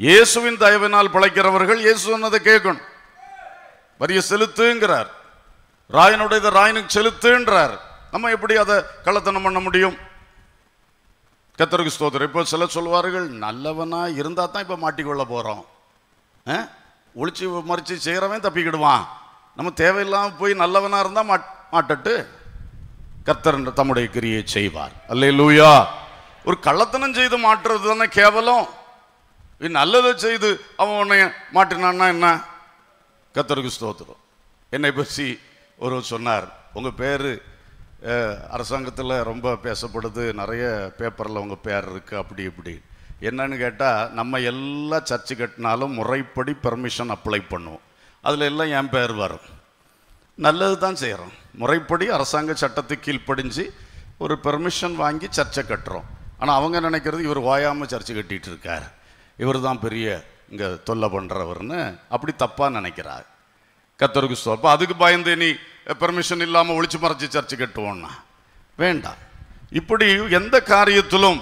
இயேசுவின் தயவினால் பிழைக்கிறவர்கள் இயேசு சொன்னதை கேட்கணும் வரியை செலுத்துங்கிறார் ராயனுடையதை ராயனுக்கு செலுத்துன்றார் நம்ம எப்படி அதை கள்ளத்தனம் பண்ண முடியும் கத்தருக்கு ஸ்தோத்திரம் இப்போ சில சொல்வார்கள் நல்லவனாக இருந்தால் தான் இப்போ மாட்டிக்கொள்ள போகிறோம் ஒளிச்சு மறித்து செய்கிறவன் தப்பிக்கிடுவான் நம்ம தேவையில்லாமல் போய் நல்லவனாக இருந்தால் மாட் மாட்டட்டு கர்த்தர் தம்முடைய கிரியை செய்வார் அல்ல லூயா ஒரு கள்ளத்தனம் செய்து மாட்டுறது தானே கேவலம் நல்லதை செய்து அவன் உன்னை மாட்டினான்னா என்ன கத்தருக்கு ஸ்தோத்திரம் என்னை பற்றி ஒரு சொன்னார் உங்கள் பேர் அரசாங்கத்தில் ரொம்ப பேசப்படுது நிறைய பேப்பரில் உங்கள் பேர் இருக்குது அப்படி இப்படி என்னன்னு கேட்டால் நம்ம எல்லா சர்ச்சு கட்டினாலும் முறைப்படி பெர்மிஷன் அப்ளை பண்ணுவோம் அதில் எல்லாம் என் பேர் வரும் நல்லது தான் செய்கிறோம் முறைப்படி அரசாங்க சட்டத்தை கீழ்ப்படிஞ்சு ஒரு பெர்மிஷன் வாங்கி சர்ச்சை கட்டுறோம் ஆனால் அவங்க நினைக்கிறது இவர் ஓயாமல் சர்ச்சை கட்டிகிட்டு இருக்கார் இவர் தான் பெரிய இங்கே தொல்லை பண்ணுறவர்னு அப்படி தப்பாக நினைக்கிறார் கத்தருக்கு அப்போ அதுக்கு பயந்து நீ பெர்மிஷன் இல்லாமல் ஒழிச்சு மறைச்சி சர்ச்சு கட்டுவோன்னா வேண்டாம் இப்படி எந்த காரியத்திலும்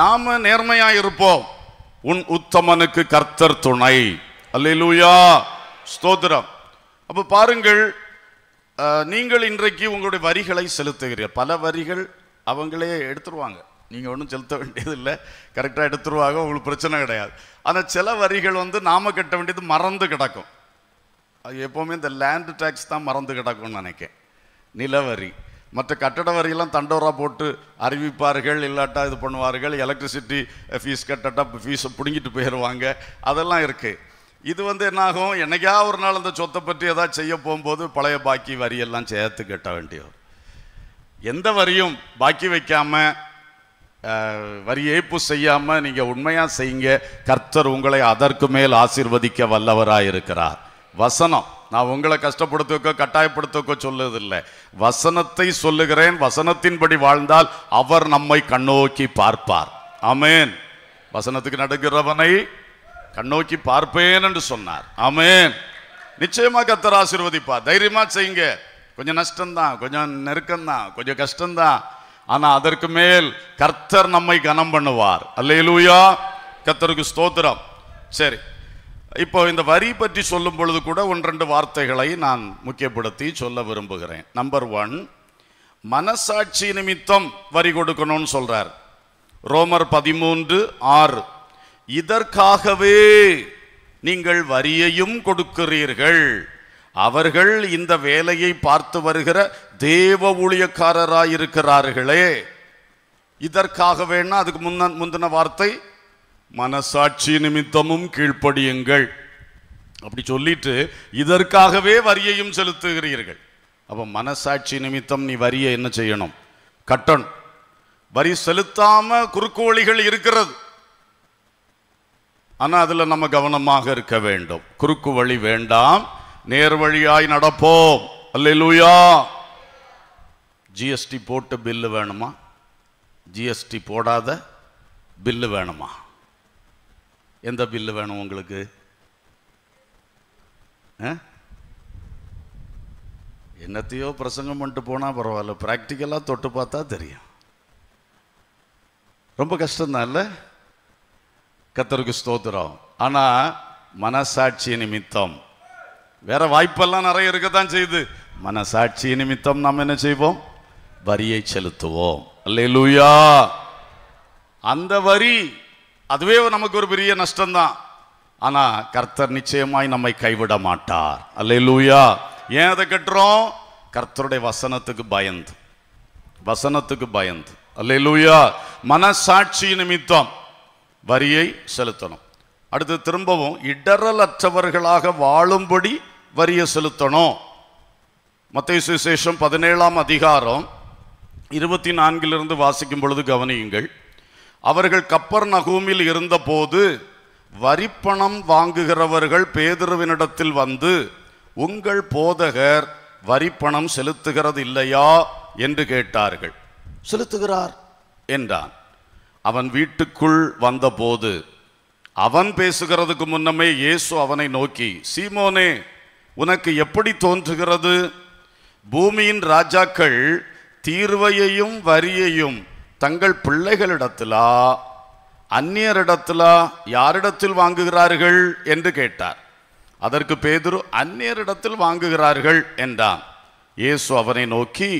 நாம் நேர்மையாக இருப்போம் உன் உத்தமனுக்கு கர்த்தர் துணை அல்லூயா ஸ்தோத்திரம் அப்போ பாருங்கள் நீங்கள் இன்றைக்கு உங்களுடைய வரிகளை செலுத்துகிறீர்கள் பல வரிகள் அவங்களே எடுத்துருவாங்க நீங்கள் ஒன்றும் செலுத்த வேண்டியதில்லை கரெக்டாக எடுத்துருவாங்க உங்களுக்கு பிரச்சனை கிடையாது ஆனால் சில வரிகள் வந்து நாம் கட்ட வேண்டியது மறந்து கிடக்கும் அது எப்போவுமே இந்த லேண்டு டேக்ஸ் தான் மறந்து கிடக்கும்னு நினைக்கேன் நிலவரி மற்ற கட்டட வரியெல்லாம் தண்டோரா போட்டு அறிவிப்பார்கள் இல்லாட்டா இது பண்ணுவார்கள் எலக்ட்ரிசிட்டி ஃபீஸ் கட்டட்டா ஃபீஸை பிடுங்கிட்டு போயிடுவாங்க அதெல்லாம் இருக்குது இது வந்து என்னாகும் என்னைக்கா ஒரு நாள் அந்த சொத்தை பற்றி ஏதாவது செய்ய போகும்போது பழைய பாக்கி வரியெல்லாம் சேர்த்து கட்ட வேண்டியது எந்த வரியும் பாக்கி வைக்காமல் வரி ஏய்ப்பு செய்யாமல் நீங்கள் உண்மையாக செய்யுங்க கர்த்தர் உங்களை அதற்கு மேல் ஆசிர்வதிக்க வல்லவராக இருக்கிறார் வசனம் நான் உங்களை கஷ்டப்படுத்துக்கோ கட்டாயப்படுத்துக்கோ சொல்லுவதில்லை வசனத்தை சொல்லுகிறேன் வசனத்தின்படி வாழ்ந்தால் அவர் நம்மை கண்ணோக்கி பார்ப்பார் அமேன் வசனத்துக்கு நடுகிறவனை கண்ணோக்கி பார்ப்பேன் என்று சொன்னார் அமேன் நிச்சயமா கத்தர் ஆசிர்வதிப்பார் தைரியமா செய்யுங்க கொஞ்சம் நஷ்டம்தான் கொஞ்சம் நெருக்கம்தான் கொஞ்சம் கஷ்டம்தான் ஆனா அதற்கு மேல் கர்த்தர் நம்மை கனம் பண்ணுவார் அல்லையிலூயா கர்த்தருக்கு ஸ்தோத்திரம் சரி இப்போ இந்த வரி பற்றி சொல்லும் பொழுது கூட ஒன்றெண்டு வார்த்தைகளை நான் முக்கியப்படுத்தி சொல்ல விரும்புகிறேன் நம்பர் ஒன் மனசாட்சி நிமித்தம் வரி கொடுக்கணும்னு சொல்றார் ரோமர் பதிமூன்று ஆறு இதற்காகவே நீங்கள் வரியையும் கொடுக்கிறீர்கள் அவர்கள் இந்த வேலையை பார்த்து வருகிற தேவ ஊழியக்காரராயிருக்கிறார்களே இதற்காக வேணா அதுக்கு முன்ன முந்தின வார்த்தை மனசாட்சி நிமித்தமும் கீழ்ப்படியுங்கள் அப்படி சொல்லிட்டு இதற்காகவே வரியையும் செலுத்துகிறீர்கள் அப்போ மனசாட்சி நிமித்தம் நீ வரியை என்ன செய்யணும் கட்டணும் வரி செலுத்தாம குறுக்கு வழிகள் இருக்கிறது ஆனால் அதில் நம்ம கவனமாக இருக்க வேண்டும் குறுக்கு வழி வேண்டாம் நேர்வழியாய் நடப்போம் அல்லூயா ஜிஎஸ்டி போட்டு பில்லு வேணுமா ஜிஎஸ்டி போடாத பில்லு வேணுமா எந்த பில்லு வேணும் உங்களுக்கு என்னத்தையோ பிரசங்கம் பண்ணிட்டு போனால் பரவாயில்ல ப்ராக்டிக்கலாக தொட்டு பார்த்தா தெரியும் ரொம்ப கஷ்டம்தான் இல்லை கத்தருக்கு ஸ்தோத்திரம் ஆனால் மனசாட்சி நிமித்தம் வேற வாய்ப்பெல்லாம் நிறைய இருக்கத்தான் செய்யுது மனசாட்சி நிமித்தம் நாம் என்ன செய்வோம் வரியை செலுத்துவோம் அல்லையா அந்த வரி அதுவே நமக்கு ஒரு பெரிய நஷ்டம் தான் ஆனா கர்த்தர் நிச்சயமாய் நம்மை கைவிட மாட்டார் அல்லையா ஏன் அதை கட்டுறோம் கர்த்தருடைய வசனத்துக்கு பயந்து வசனத்துக்கு பயந்து அல்லையா மனசாட்சி நிமித்தம் வரியை செலுத்தணும் அடுத்து திரும்பவும் இடரலற்றவர்களாக வாழும்படி வரிய செலுத்தணும் மத்திய சுசேஷம் பதினேழாம் அதிகாரம் இருபத்தி நான்கிலிருந்து வாசிக்கும் பொழுது கவனியுங்கள் அவர்கள் கப்பர் நகூமில் இருந்தபோது வரிப்பணம் வாங்குகிறவர்கள் பேதுருவினிடத்தில் வந்து உங்கள் போதகர் வரிப்பணம் செலுத்துகிறது இல்லையா என்று கேட்டார்கள் செலுத்துகிறார் என்றான் அவன் வீட்டுக்குள் வந்தபோது அவன் பேசுகிறதுக்கு முன்னமே இயேசு அவனை நோக்கி சீமோனே உனக்கு எப்படி தோன்றுகிறது பூமியின் ராஜாக்கள் தீர்வையையும் வரியையும் தங்கள் பிள்ளைகளிடத்திலா அந்நியரிடத்திலா யாரிடத்தில் வாங்குகிறார்கள் என்று கேட்டார் அதற்கு பேதுரு அந்நியரிடத்தில் வாங்குகிறார்கள் என்றான் இயேசு அவனை நோக்கி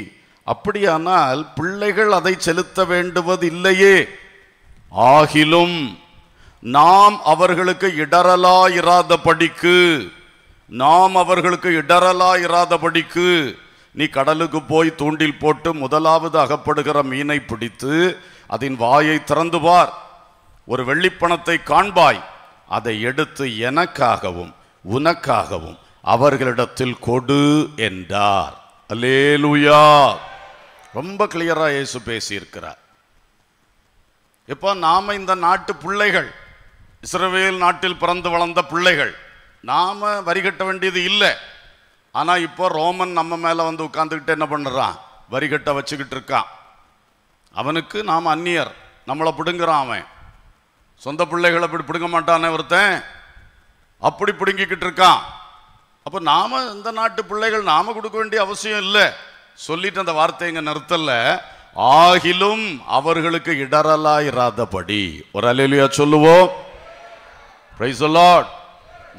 அப்படியானால் பிள்ளைகள் அதை செலுத்த வேண்டுவதில்லையே ஆகிலும் நாம் அவர்களுக்கு இடரலா படிக்கு நாம் அவர்களுக்கு படிக்கு நீ கடலுக்கு போய் தூண்டில் போட்டு முதலாவது அகப்படுகிற மீனை பிடித்து அதன் வாயை திறந்து பார் ஒரு வெள்ளிப்பணத்தை காண்பாய் அதை எடுத்து எனக்காகவும் உனக்காகவும் அவர்களிடத்தில் கொடு என்றார் அலேலுயா ரொம்ப கிளியராக இயேசு பேசியிருக்கிறார் இப்போ நாம் இந்த நாட்டு பிள்ளைகள் இஸ்ரவேல் நாட்டில் பிறந்து வளர்ந்த பிள்ளைகள் நாம் வரி கட்ட வேண்டியது இல்லை ஆனால் இப்போ ரோமன் நம்ம மேலே வந்து உட்காந்துக்கிட்டு என்ன பண்ணுறான் வரி கட்ட வச்சுக்கிட்டு இருக்கான் அவனுக்கு நாம் அந்நியர் நம்மளை பிடுங்குறான் அவன் சொந்த பிள்ளைகளை அப்படி பிடுங்க மாட்டானே ஒருத்தன் அப்படி பிடுங்கிக்கிட்டு இருக்கான் அப்போ நாம் இந்த நாட்டு பிள்ளைகள் நாம் கொடுக்க வேண்டிய அவசியம் இல்லை சொல்லிட்டு அந்த வார்த்தை இங்கே நிறுத்தல ஆகிலும் அவர்களுக்கு இடரலாயிராதபடி ஒரு அலையிலையா சொல்லுவோம் ப்ரைஸ் அல்லாட்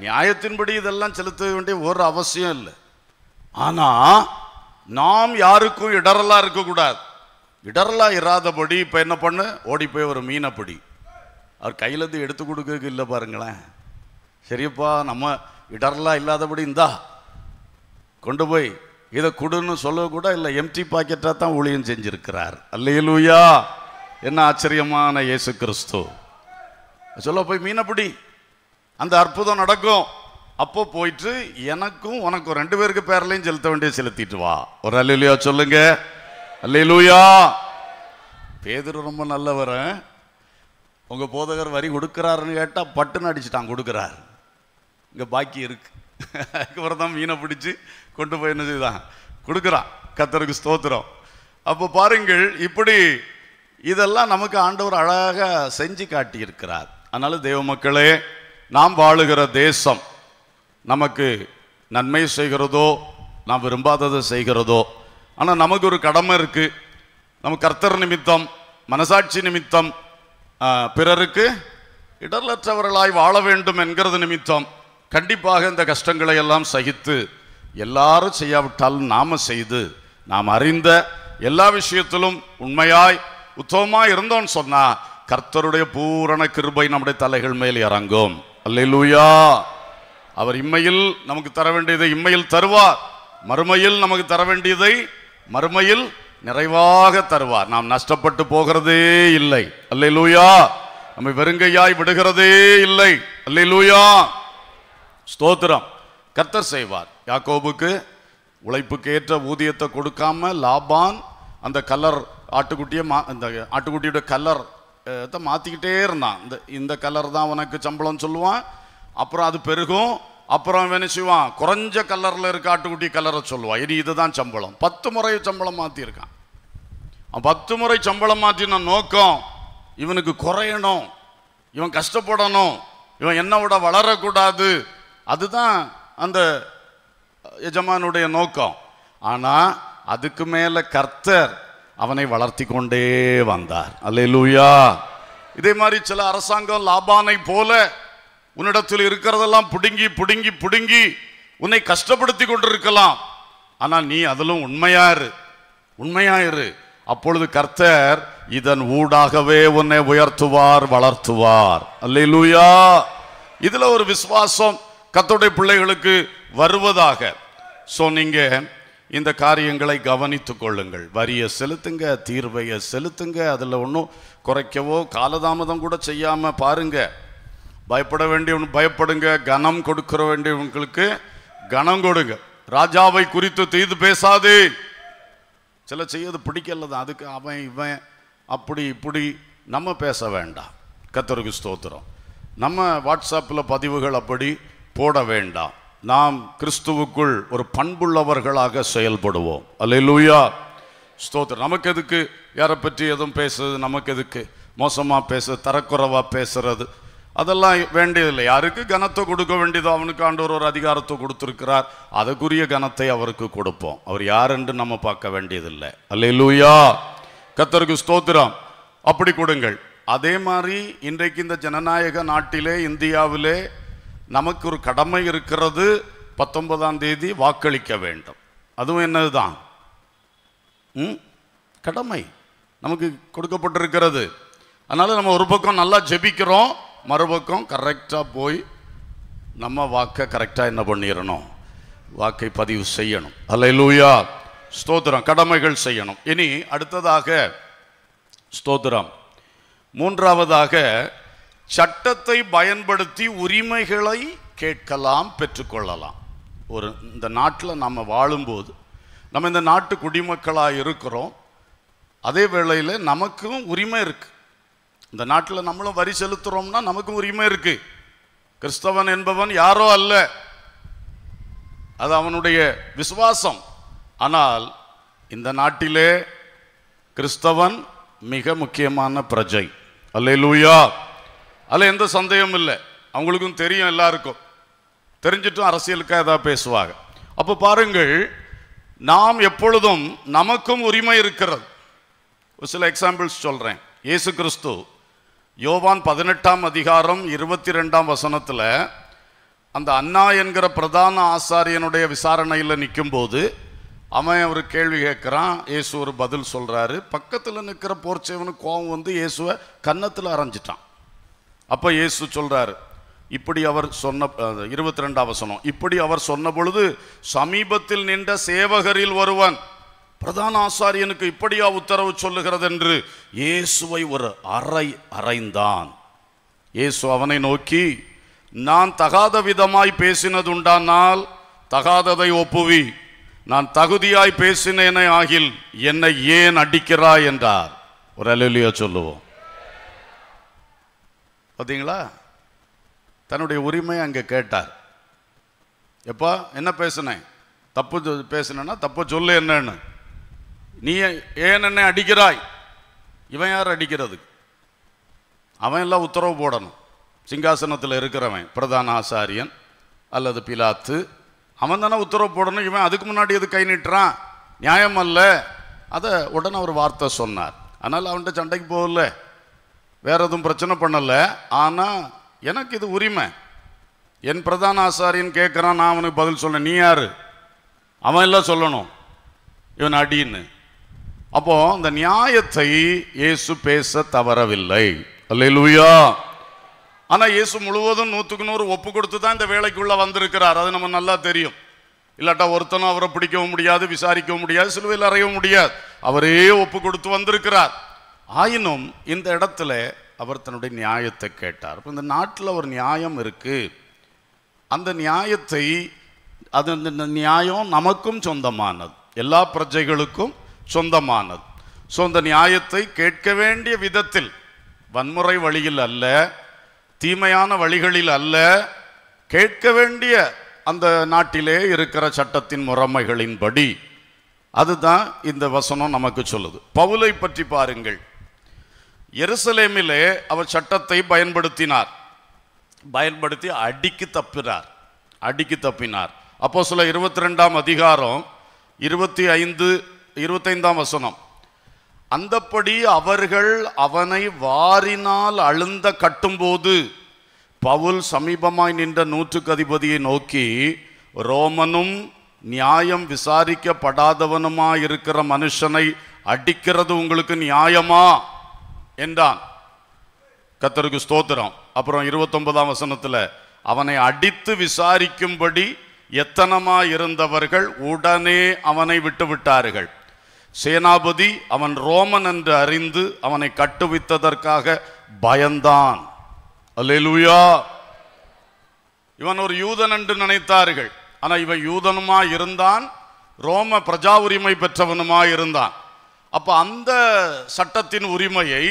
நியாயத்தின்படி இதெல்லாம் செலுத்த வேண்டிய ஒரு அவசியம் இல்லை ஆனால் நாம் யாருக்கும் இடரலாக இருக்கக்கூடாது இடரலாக இராதபடி இப்போ என்ன பண்ணு ஓடி போய் ஒரு மீனைப்படி அவர் கையிலேருந்து எடுத்து கொடுக்க இல்லை பாருங்களேன் சரியப்பா நம்ம இடரலாக இல்லாதபடி இந்தா கொண்டு போய் இதை கொடுன்னு சொல்ல கூட இல்லை எம்டி பாக்கெட்டாக தான் ஊழியம் செஞ்சுருக்கிறார் அல்லையிலூயா என்ன ஆச்சரியமான இயேசு கிறிஸ்து சொல்ல போய் மீனைப்படி அந்த அற்புதம் நடக்கும் அப்போ போயிட்டு எனக்கும் உனக்கும் ரெண்டு பேருக்கு பேரலையும் செலுத்த வேண்டிய செலுத்திட்டு வா ஒரு அல்லூயா சொல்லுங்க அல்லூயா பேதர் ரொம்ப நல்லவர் உங்கள் போதகர் வரி கொடுக்குறாருன்னு கேட்டால் பட்டுன்னு அடிச்சுட்டான் கொடுக்குறாரு இங்கே பாக்கி இருக்கு அதுக்கப்புறம் தான் மீனை பிடிச்சி கொண்டு போய் என்ன செய்தான் கொடுக்குறான் கத்தருக்கு ஸ்தோத்திரம் அப்போ பாருங்கள் இப்படி இதெல்லாம் நமக்கு ஆண்டவர் அழகாக செஞ்சு காட்டியிருக்கிறார் அதனால தெய்வ மக்களே நாம் வாழுகிற தேசம் நமக்கு நன்மை செய்கிறதோ நாம் விரும்பாததை செய்கிறதோ ஆனால் நமக்கு ஒரு கடமை இருக்குது நம்ம கர்த்தர் நிமித்தம் மனசாட்சி நிமித்தம் பிறருக்கு இடர்லற்றவர்களாய் வாழ வேண்டும் என்கிறது நிமித்தம் கண்டிப்பாக இந்த கஷ்டங்களை எல்லாம் சகித்து எல்லாரும் செய்யாவிட்டாலும் நாம் செய்து நாம் அறிந்த எல்லா விஷயத்திலும் உண்மையாய் உத்தவமாக இருந்தோன்னு சொன்னால் கர்த்தருடைய பூரண கிருபை நம்முடைய தலைகள் மேல் இறங்கும் அல்லூயா அவர் இம்மையில் நமக்கு தர வேண்டியதை இம்மையில் தருவார் மறுமையில் நமக்கு தர வேண்டியதை மறுமையில் நிறைவாக தருவார் நாம் நஷ்டப்பட்டு போகிறதே இல்லை அல்லை லூயா நம்மை வெறுங்கையாய் விடுகிறதே இல்லை அல்லை லூயா ஸ்தோத்திரம் கர்த்தர் செய்வார் யாக்கோபுக்கு உழைப்புக்கு ஏற்ற ஊதியத்தை கொடுக்காம லாபான் அந்த கலர் ஆட்டுக்குட்டியை மா இந்த ஆட்டுக்குட்டியோட கலர் மாற்றிக்கிட்டே இருந்தான் இந்த இந்த கலர் தான் உனக்கு சம்பளம் சொல்லுவான் அப்புறம் அது பெருகும் அப்புறம் என்ன செய்வான் குறைஞ்ச கலரில் இருக்க ஆட்டுக்குட்டி கலரை சொல்லுவான் இனி இதுதான் சம்பளம் பத்து முறை சம்பளம் மாற்றியிருக்கான் பத்து முறை சம்பளம் மாற்றின நோக்கம் இவனுக்கு குறையணும் இவன் கஷ்டப்படணும் இவன் என்ன விட வளரக்கூடாது அதுதான் அந்த எஜமானுடைய நோக்கம் ஆனால் அதுக்கு மேலே கர்த்தர் அவனை வளர்த்தி கொண்டே வந்தார் லூயா இதே மாதிரி சில அரசாங்கம் லாபானை போல உன்னிடத்தில் இருக்கிறதெல்லாம் பிடுங்கி பிடுங்கி பிடுங்கி உன்னை கஷ்டப்படுத்தி கொண்டிருக்கலாம் ஆனால் நீ அதிலும் உண்மையாரு உண்மையாயிரு அப்பொழுது கர்த்தர் இதன் ஊடாகவே உன்னை உயர்த்துவார் வளர்த்துவார் லூயா இதில் ஒரு விசுவாசம் கத்தோடைய பிள்ளைகளுக்கு வருவதாக ஸோ நீங்கள் இந்த காரியங்களை கவனித்து கொள்ளுங்கள் வரியை செலுத்துங்க தீர்வையை செலுத்துங்க அதில் ஒன்றும் குறைக்கவோ காலதாமதம் கூட செய்யாமல் பாருங்கள் பயப்பட வேண்டியவன் பயப்படுங்க கனம் கொடுக்கிற வேண்டியவங்களுக்கு கனம் கொடுங்க ராஜாவை குறித்து தீது பேசாது சில செய்யது பிடிக்கல தான் அதுக்கு அவன் இவன் அப்படி இப்படி நம்ம பேச வேண்டாம் கத்தருக்கு ஸ்தோத்திரம் நம்ம வாட்ஸ்அப்பில் பதிவுகள் அப்படி போட வேண்டாம் நாம் கிறிஸ்துவுக்குள் ஒரு பண்புள்ளவர்களாக செயல்படுவோம் அல்லூயா ஸ்தோத்திரம் நமக்கு எதுக்கு யாரை பற்றி எதுவும் பேசுறது நமக்கு எதுக்கு மோசமாக பேசுறது தரக்குறைவாக பேசுறது அதெல்லாம் வேண்டியதில்லை யாருக்கு கனத்தை கொடுக்க வேண்டியதோ அவனுக்கு ஆண்டவர் ஒரு அதிகாரத்தை கொடுத்துருக்கிறார் அதுக்குரிய கனத்தை அவருக்கு கொடுப்போம் அவர் யார் என்று நம்ம பார்க்க வேண்டியதில்லை அல்ல லூயா கத்தருக்கு ஸ்தோத்திரம் அப்படி கொடுங்கள் அதே மாதிரி இன்றைக்கு இந்த ஜனநாயக நாட்டிலே இந்தியாவிலே நமக்கு ஒரு கடமை இருக்கிறது பத்தொன்பதாம் தேதி வாக்களிக்க வேண்டும் அதுவும் என்னதுதான் கடமை நமக்கு கொடுக்கப்பட்டிருக்கிறது அதனால் நம்ம ஒரு பக்கம் நல்லா ஜெபிக்கிறோம் மறுபக்கம் கரெக்டாக போய் நம்ம வாக்கை கரெக்டாக என்ன பண்ணிடணும் வாக்கை பதிவு செய்யணும் அல்ல லூயா ஸ்தோத்திரம் கடமைகள் செய்யணும் இனி அடுத்ததாக ஸ்தோத்திரம் மூன்றாவதாக சட்டத்தை பயன்படுத்தி உரிமைகளை கேட்கலாம் பெற்றுக்கொள்ளலாம் ஒரு இந்த நாட்டில் நம்ம வாழும்போது நம்ம இந்த நாட்டு குடிமக்களாக இருக்கிறோம் அதே வேளையில் நமக்கும் உரிமை இருக்குது இந்த நாட்டில் நம்மளும் வரி செலுத்துகிறோம்னா நமக்கும் உரிமை இருக்குது கிறிஸ்தவன் என்பவன் யாரோ அல்ல அது அவனுடைய விசுவாசம் ஆனால் இந்த நாட்டிலே கிறிஸ்தவன் மிக முக்கியமான பிரஜை அல்ல லூயா அதில் எந்த சந்தேகமும் இல்லை அவங்களுக்கும் தெரியும் எல்லாருக்கும் தெரிஞ்சிட்டும் அரசியலுக்காக ஏதாவது பேசுவாங்க அப்போ பாருங்கள் நாம் எப்பொழுதும் நமக்கும் உரிமை இருக்கிறது ஒரு சில எக்ஸாம்பிள்ஸ் சொல்கிறேன் இயேசு கிறிஸ்து யோவான் பதினெட்டாம் அதிகாரம் இருபத்தி ரெண்டாம் வசனத்தில் அந்த அண்ணா என்கிற பிரதான ஆசாரியனுடைய விசாரணையில் நிற்கும்போது அவன் ஒரு கேள்வி கேட்குறான் இயேசு ஒரு பதில் சொல்கிறாரு பக்கத்தில் நிற்கிற போர்ச்சேவனு கோவம் வந்து இயேசுவை கன்னத்தில் அரைஞ்சிட்டான் அப்போ இயேசு சொல்கிறார் இப்படி அவர் சொன்ன இருபத்தி ரெண்டாம் வசனம் இப்படி அவர் சொன்ன பொழுது சமீபத்தில் நின்ற சேவகரில் ஒருவன் பிரதான ஆசாரியனுக்கு இப்படியா உத்தரவு சொல்லுகிறது என்று இயேசுவை ஒரு அறை அறைந்தான் இயேசு அவனை நோக்கி நான் தகாத விதமாய் பேசினது உண்டானால் தகாததை ஒப்புவி நான் தகுதியாய் பேசினேனே ஆகில் என்னை ஏன் அடிக்கிறாய் என்றார் ஒரு அலுவலியா சொல்லுவோம் பார்த்தீங்களா தன்னுடைய உரிமையை அங்கே கேட்டார் எப்பா என்ன பேசினேன் தப்பு பேசினேன்னா தப்பு சொல்லு என்னன்னு நீ ஏன் என்னை அடிக்கிறாய் இவன் யார் அடிக்கிறது அவன் எல்லாம் உத்தரவு போடணும் சிங்காசனத்தில் இருக்கிறவன் பிரதான ஆசாரியன் அல்லது பிலாத்து அவன் தானே உத்தரவு போடணும் இவன் அதுக்கு முன்னாடி எது கை நீட்டுறான் நியாயம் அல்ல அதை உடனே ஒரு வார்த்தை சொன்னார் ஆனால் அவன்கிட்ட சண்டைக்கு போகல வேற எதுவும் பிரச்சனை பண்ணலை ஆனால் எனக்கு இது உரிமை என் பிரதான ஆசாரியன் கேட்குறான் நான் அவனுக்கு பதில் சொன்னேன் நீ யார் அவன் எல்லாம் சொல்லணும் இவன் அடின்னு அப்போ அந்த நியாயத்தை இயேசு பேச தவறவில்லை அல்லையா லூயா ஆனால் இயேசு முழுவதும் நூற்றுக்கு நூறு ஒப்பு கொடுத்து தான் இந்த வேலைக்குள்ளே வந்திருக்கிறார் அது நம்ம நல்லா தெரியும் இல்லாட்டா ஒருத்தனும் அவரை பிடிக்கவும் முடியாது விசாரிக்கவும் முடியாது சிலுவையில் அறையவும் முடியாது அவரே ஒப்பு கொடுத்து வந்திருக்கிறார் ஆயினும் இந்த இடத்துல அவர் தன்னுடைய நியாயத்தை கேட்டார் இப்போ இந்த நாட்டில் ஒரு நியாயம் இருக்குது அந்த நியாயத்தை அது இந்த நியாயம் நமக்கும் சொந்தமானது எல்லா பிரஜைகளுக்கும் சொந்தமானது ஸோ அந்த நியாயத்தை கேட்க வேண்டிய விதத்தில் வன்முறை வழியில் அல்ல தீமையான வழிகளில் அல்ல கேட்க வேண்டிய அந்த நாட்டிலே இருக்கிற சட்டத்தின் முறைமைகளின்படி அதுதான் இந்த வசனம் நமக்கு சொல்லுது பவுலை பற்றி பாருங்கள் எருசலேமிலே அவர் சட்டத்தை பயன்படுத்தினார் பயன்படுத்தி அடிக்கு தப்பினார் அடிக்கு தப்பினார் அப்போ சில இருபத்தி ரெண்டாம் அதிகாரம் இருபத்தி ஐந்து இருபத்தைந்தாம் வசனம் அந்தப்படி அவர்கள் அவனை வாரினால் அழுந்த கட்டும்போது பவுல் சமீபமாய் நின்ற நூற்றுக்கு அதிபதியை நோக்கி ரோமனும் நியாயம் விசாரிக்கப்படாதவனுமாயிருக்கிற மனுஷனை அடிக்கிறது உங்களுக்கு நியாயமா என்றான் கத்தருக்கு ஸ்தோத்திரம் அப்புறம் இருபத்தொன்பதாம் வசனத்தில் அவனை அடித்து விசாரிக்கும்படி எத்தனமா இருந்தவர்கள் உடனே அவனை விட்டு விட்டார்கள் சேனாபதி அவன் ரோமன் என்று அறிந்து அவனை கட்டுவித்ததற்காக பயந்தான் அல்லேலூயா இவன் ஒரு யூதன் என்று நினைத்தார்கள் ஆனால் இவன் யூதனுமா இருந்தான் ரோம பிரஜா உரிமை பெற்றவனுமா இருந்தான் அப்போ அந்த சட்டத்தின் உரிமையை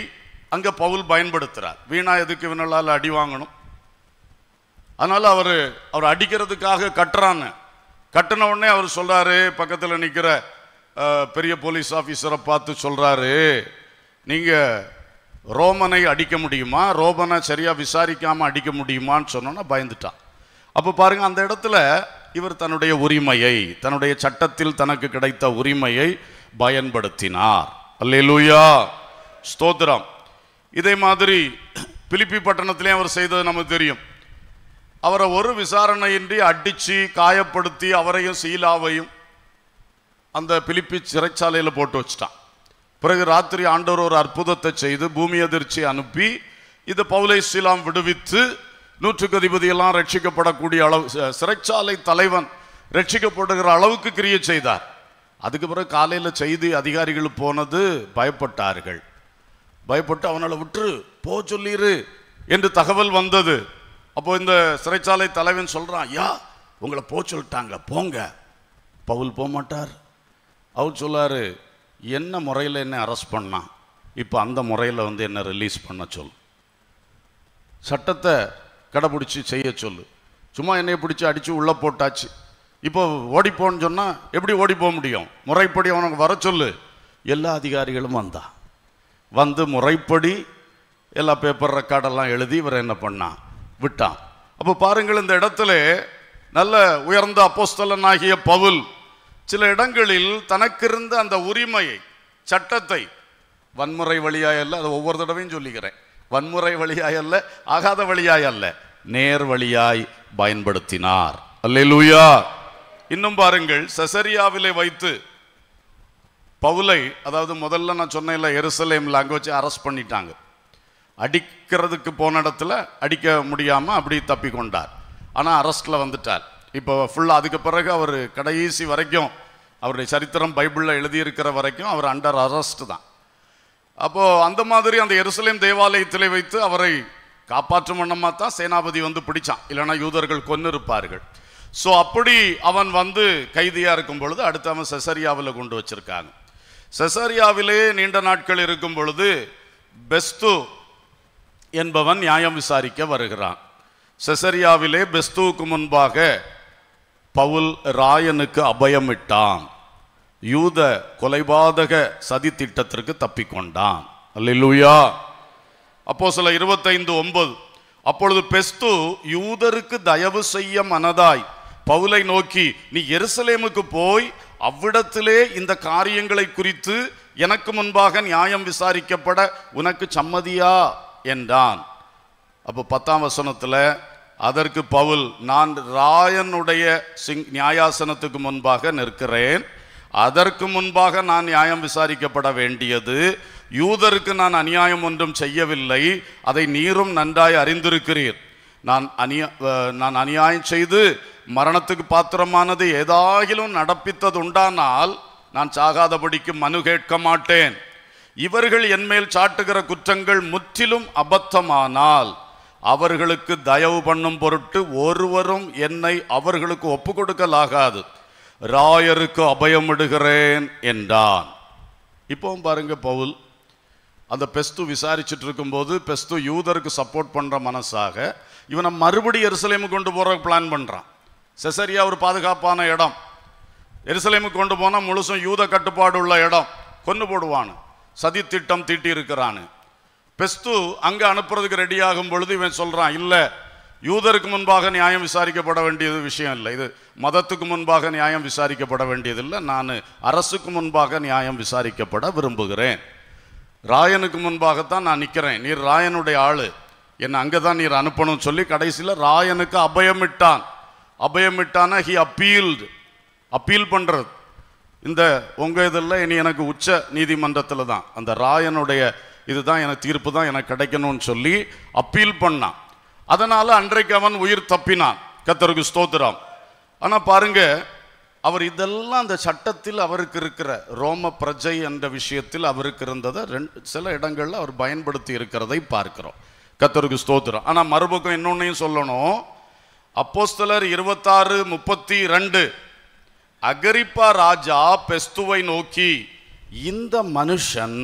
அங்கே பவுல் பயன்படுத்துகிறார் வீணா எதுக்கு இவனால் அடி வாங்கணும் அதனால் அவர் அவர் அடிக்கிறதுக்காக கட்டுறான்னு கட்டின உடனே அவர் சொல்கிறாரு பக்கத்தில் நிற்கிற பெரிய போலீஸ் ஆஃபீஸரை பார்த்து சொல்கிறாரு நீங்கள் ரோமனை அடிக்க முடியுமா ரோமனை சரியாக விசாரிக்காமல் அடிக்க முடியுமான்னு சொன்னோன்னா பயந்துட்டான் அப்போ பாருங்கள் அந்த இடத்துல இவர் தன்னுடைய உரிமையை தன்னுடைய சட்டத்தில் தனக்கு கிடைத்த உரிமையை பயன்படுத்தினார் அல்லேலூயா ஸ்தோத்திரம் இதே மாதிரி பிலிப்பி பட்டணத்திலே அவர் செய்தது நமக்கு தெரியும் அவரை ஒரு விசாரணையின்றி அடித்து காயப்படுத்தி அவரையும் சீலாவையும் அந்த பிலிப்பி சிறைச்சாலையில் போட்டு வச்சிட்டான் பிறகு ராத்திரி ஆண்டவர் ஒரு அற்புதத்தை செய்து பூமி அதிர்ச்சி அனுப்பி இது பவுலை சீலாம் விடுவித்து நூற்றுக்கு அதிபதியெல்லாம் ரட்சிக்கப்படக்கூடிய அளவு சிறைச்சாலை தலைவன் ரட்சிக்கப்படுகிற அளவுக்கு கிரியை செய்தார் அதுக்கு பிறகு காலையில் செய்தி அதிகாரிகள் போனது பயப்பட்டார்கள் பயப்பட்டு அவனால் விட்டுரு போ சொல்லிடு என்று தகவல் வந்தது அப்போ இந்த சிறைச்சாலை தலைவன் சொல்கிறான் யா உங்களை போ சொல்லிட்டாங்க போங்க பவுல் போக மாட்டார் அவர் சொல்லார் என்ன முறையில் என்ன அரெஸ்ட் பண்ணான் இப்போ அந்த முறையில் வந்து என்ன ரிலீஸ் பண்ண சொல் சட்டத்தை கடைபிடிச்சி செய்ய சொல்லு சும்மா என்னையை பிடிச்சி அடித்து உள்ளே போட்டாச்சு இப்போ ஓடிப்போன்னு சொன்னால் எப்படி ஓடி போக முடியும் முறைப்படி அவனுக்கு வர சொல்லு எல்லா அதிகாரிகளும் வந்தான் வந்து முறைப்படி எல்லா பேப்பர் ரெக்கார்டெல்லாம் எழுதி இவர் என்ன பண்ணான் விட்டான் அப்போ பாருங்கள் இந்த இடத்துல நல்ல உயர்ந்த அப்போஸ்தலன் ஆகிய பவுல் சில இடங்களில் தனக்கிருந்த அந்த உரிமையை சட்டத்தை வன்முறை வழியாய் அல்ல அதை ஒவ்வொரு தடவையும் சொல்லிக்கிறேன் வன்முறை வழியாய் அல்ல ஆகாத வழியாய் அல்ல நேர் வழியாய் பயன்படுத்தினார் அல்ல லூயா இன்னும் பாருங்கள் செசரியாவிலே வைத்து பவுலை அதாவது முதல்ல நான் சொன்னேன்ல எருசலேமில் அங்கே வச்சு அரெஸ்ட் பண்ணிட்டாங்க அடிக்கிறதுக்கு போன இடத்துல அடிக்க முடியாமல் அப்படி தப்பி கொண்டார் ஆனால் அரெஸ்டில் வந்துட்டார் இப்போ ஃபுல்லாக அதுக்கு பிறகு அவர் கடைசி வரைக்கும் அவருடைய சரித்திரம் பைபிளில் எழுதியிருக்கிற வரைக்கும் அவர் அண்டர் அரெஸ்ட் தான் அப்போது அந்த மாதிரி அந்த எருசலேம் தேவாலயத்தில் வைத்து அவரை காப்பாற்றும் வண்ணமாக தான் சேனாபதி வந்து பிடிச்சான் இல்லைனா யூதர்கள் கொன்று இருப்பார்கள் ஸோ அப்படி அவன் வந்து கைதியாக இருக்கும் பொழுது அடுத்து அவன் செசரியாவில் கொண்டு வச்சுருக்காங்க செசரியாவிலே நீண்ட நாட்கள் இருக்கும் பொழுது பெஸ்து என்பவன் நியாயம் விசாரிக்க வருகிறான் செசரியாவிலே பெஸ்துவுக்கு முன்பாக பவுல் ராயனுக்கு அபயமிட்டான் யூத கொலைபாதக சதி திட்டத்திற்கு தப்பிக்கொண்டான் அல்லா அப்போ சில இருபத்தைந்து ஒன்பது அப்பொழுது பெஸ்து யூதருக்கு தயவு செய்ய மனதாய் பவுலை நோக்கி நீ எருசலேமுக்கு போய் அவ்விடத்திலே இந்த காரியங்களை குறித்து எனக்கு முன்பாக நியாயம் விசாரிக்கப்பட உனக்கு சம்மதியா என்றான் அப்போ பத்தாம் வசனத்தில் அதற்கு பவுல் நான் ராயனுடைய சிங் நியாயாசனத்துக்கு முன்பாக நிற்கிறேன் அதற்கு முன்பாக நான் நியாயம் விசாரிக்கப்பட வேண்டியது யூதருக்கு நான் அநியாயம் ஒன்றும் செய்யவில்லை அதை நீரும் நன்றாய் அறிந்திருக்கிறீர் நான் அநிய நான் அநியாயம் செய்து மரணத்துக்கு பாத்திரமானது ஏதாகிலும் நடப்பித்ததுண்டானால் நான் சாகாதபடிக்கு மனு கேட்க மாட்டேன் இவர்கள் என்மேல் சாட்டுகிற குற்றங்கள் முற்றிலும் அபத்தமானால் அவர்களுக்கு தயவு பண்ணும் பொருட்டு ஒருவரும் என்னை அவர்களுக்கு ஒப்பு கொடுக்கலாகாது ராயருக்கு அபயமிடுகிறேன் என்றான் இப்போவும் பாருங்க பவுல் அந்த பெஸ்து விசாரிச்சுட்டு இருக்கும்போது பெஸ்து யூதருக்கு சப்போர்ட் பண்ணுற மனசாக இவனை மறுபடி எருசலேமுக்கு கொண்டு போகிற பிளான் பண்ணுறான் செசரியா ஒரு பாதுகாப்பான இடம் எருசலேமுக்கு கொண்டு போனால் முழுசும் யூத கட்டுப்பாடு உள்ள இடம் கொண்டு போடுவான் சதி திட்டம் தீட்டி இருக்கிறான் பெஸ்து அங்கே அனுப்புறதுக்கு ரெடி ஆகும் பொழுது இவன் சொல்கிறான் இல்லை யூதருக்கு முன்பாக நியாயம் விசாரிக்கப்பட வேண்டியது விஷயம் இல்லை இது மதத்துக்கு முன்பாக நியாயம் விசாரிக்கப்பட வேண்டியதில்லை நான் அரசுக்கு முன்பாக நியாயம் விசாரிக்கப்பட விரும்புகிறேன் ராயனுக்கு முன்பாகத்தான் நான் நிற்கிறேன் நீர் ராயனுடைய ஆள் என்னை அங்கே தான் நீர் அனுப்பணும்னு சொல்லி கடைசியில் ராயனுக்கு அபயமிட்டான் அபயமிட்டானா ஹி அப்பீல்டு அப்பீல் பண்ணுறது இந்த உங்கள் இதில் இனி எனக்கு உச்ச நீதிமன்றத்தில் தான் அந்த ராயனுடைய இதுதான் எனக்கு தீர்ப்பு தான் எனக்கு கிடைக்கணும்னு சொல்லி அப்பீல் பண்ணான் அதனால் அன்றைக்கு அவன் உயிர் தப்பினான் கத்தருக்கு ஸ்தோத்திரம் ஆனால் பாருங்கள் அவர் இதெல்லாம் அந்த சட்டத்தில் அவருக்கு இருக்கிற ரோம பிரஜை என்ற விஷயத்தில் அவருக்கு இருந்ததை ரெண்டு சில இடங்களில் அவர் பயன்படுத்தி இருக்கிறதை பார்க்கிறோம் கத்தருக்கு ஸ்தோத்திரம் ஆனால் மறுபக்கம் இன்னொன்னையும் சொல்லணும் அப்போஸ்தலர் இருபத்தாறு முப்பத்தி ரெண்டு அகரிப்பா ராஜா பெஸ்துவை நோக்கி இந்த மனுஷன்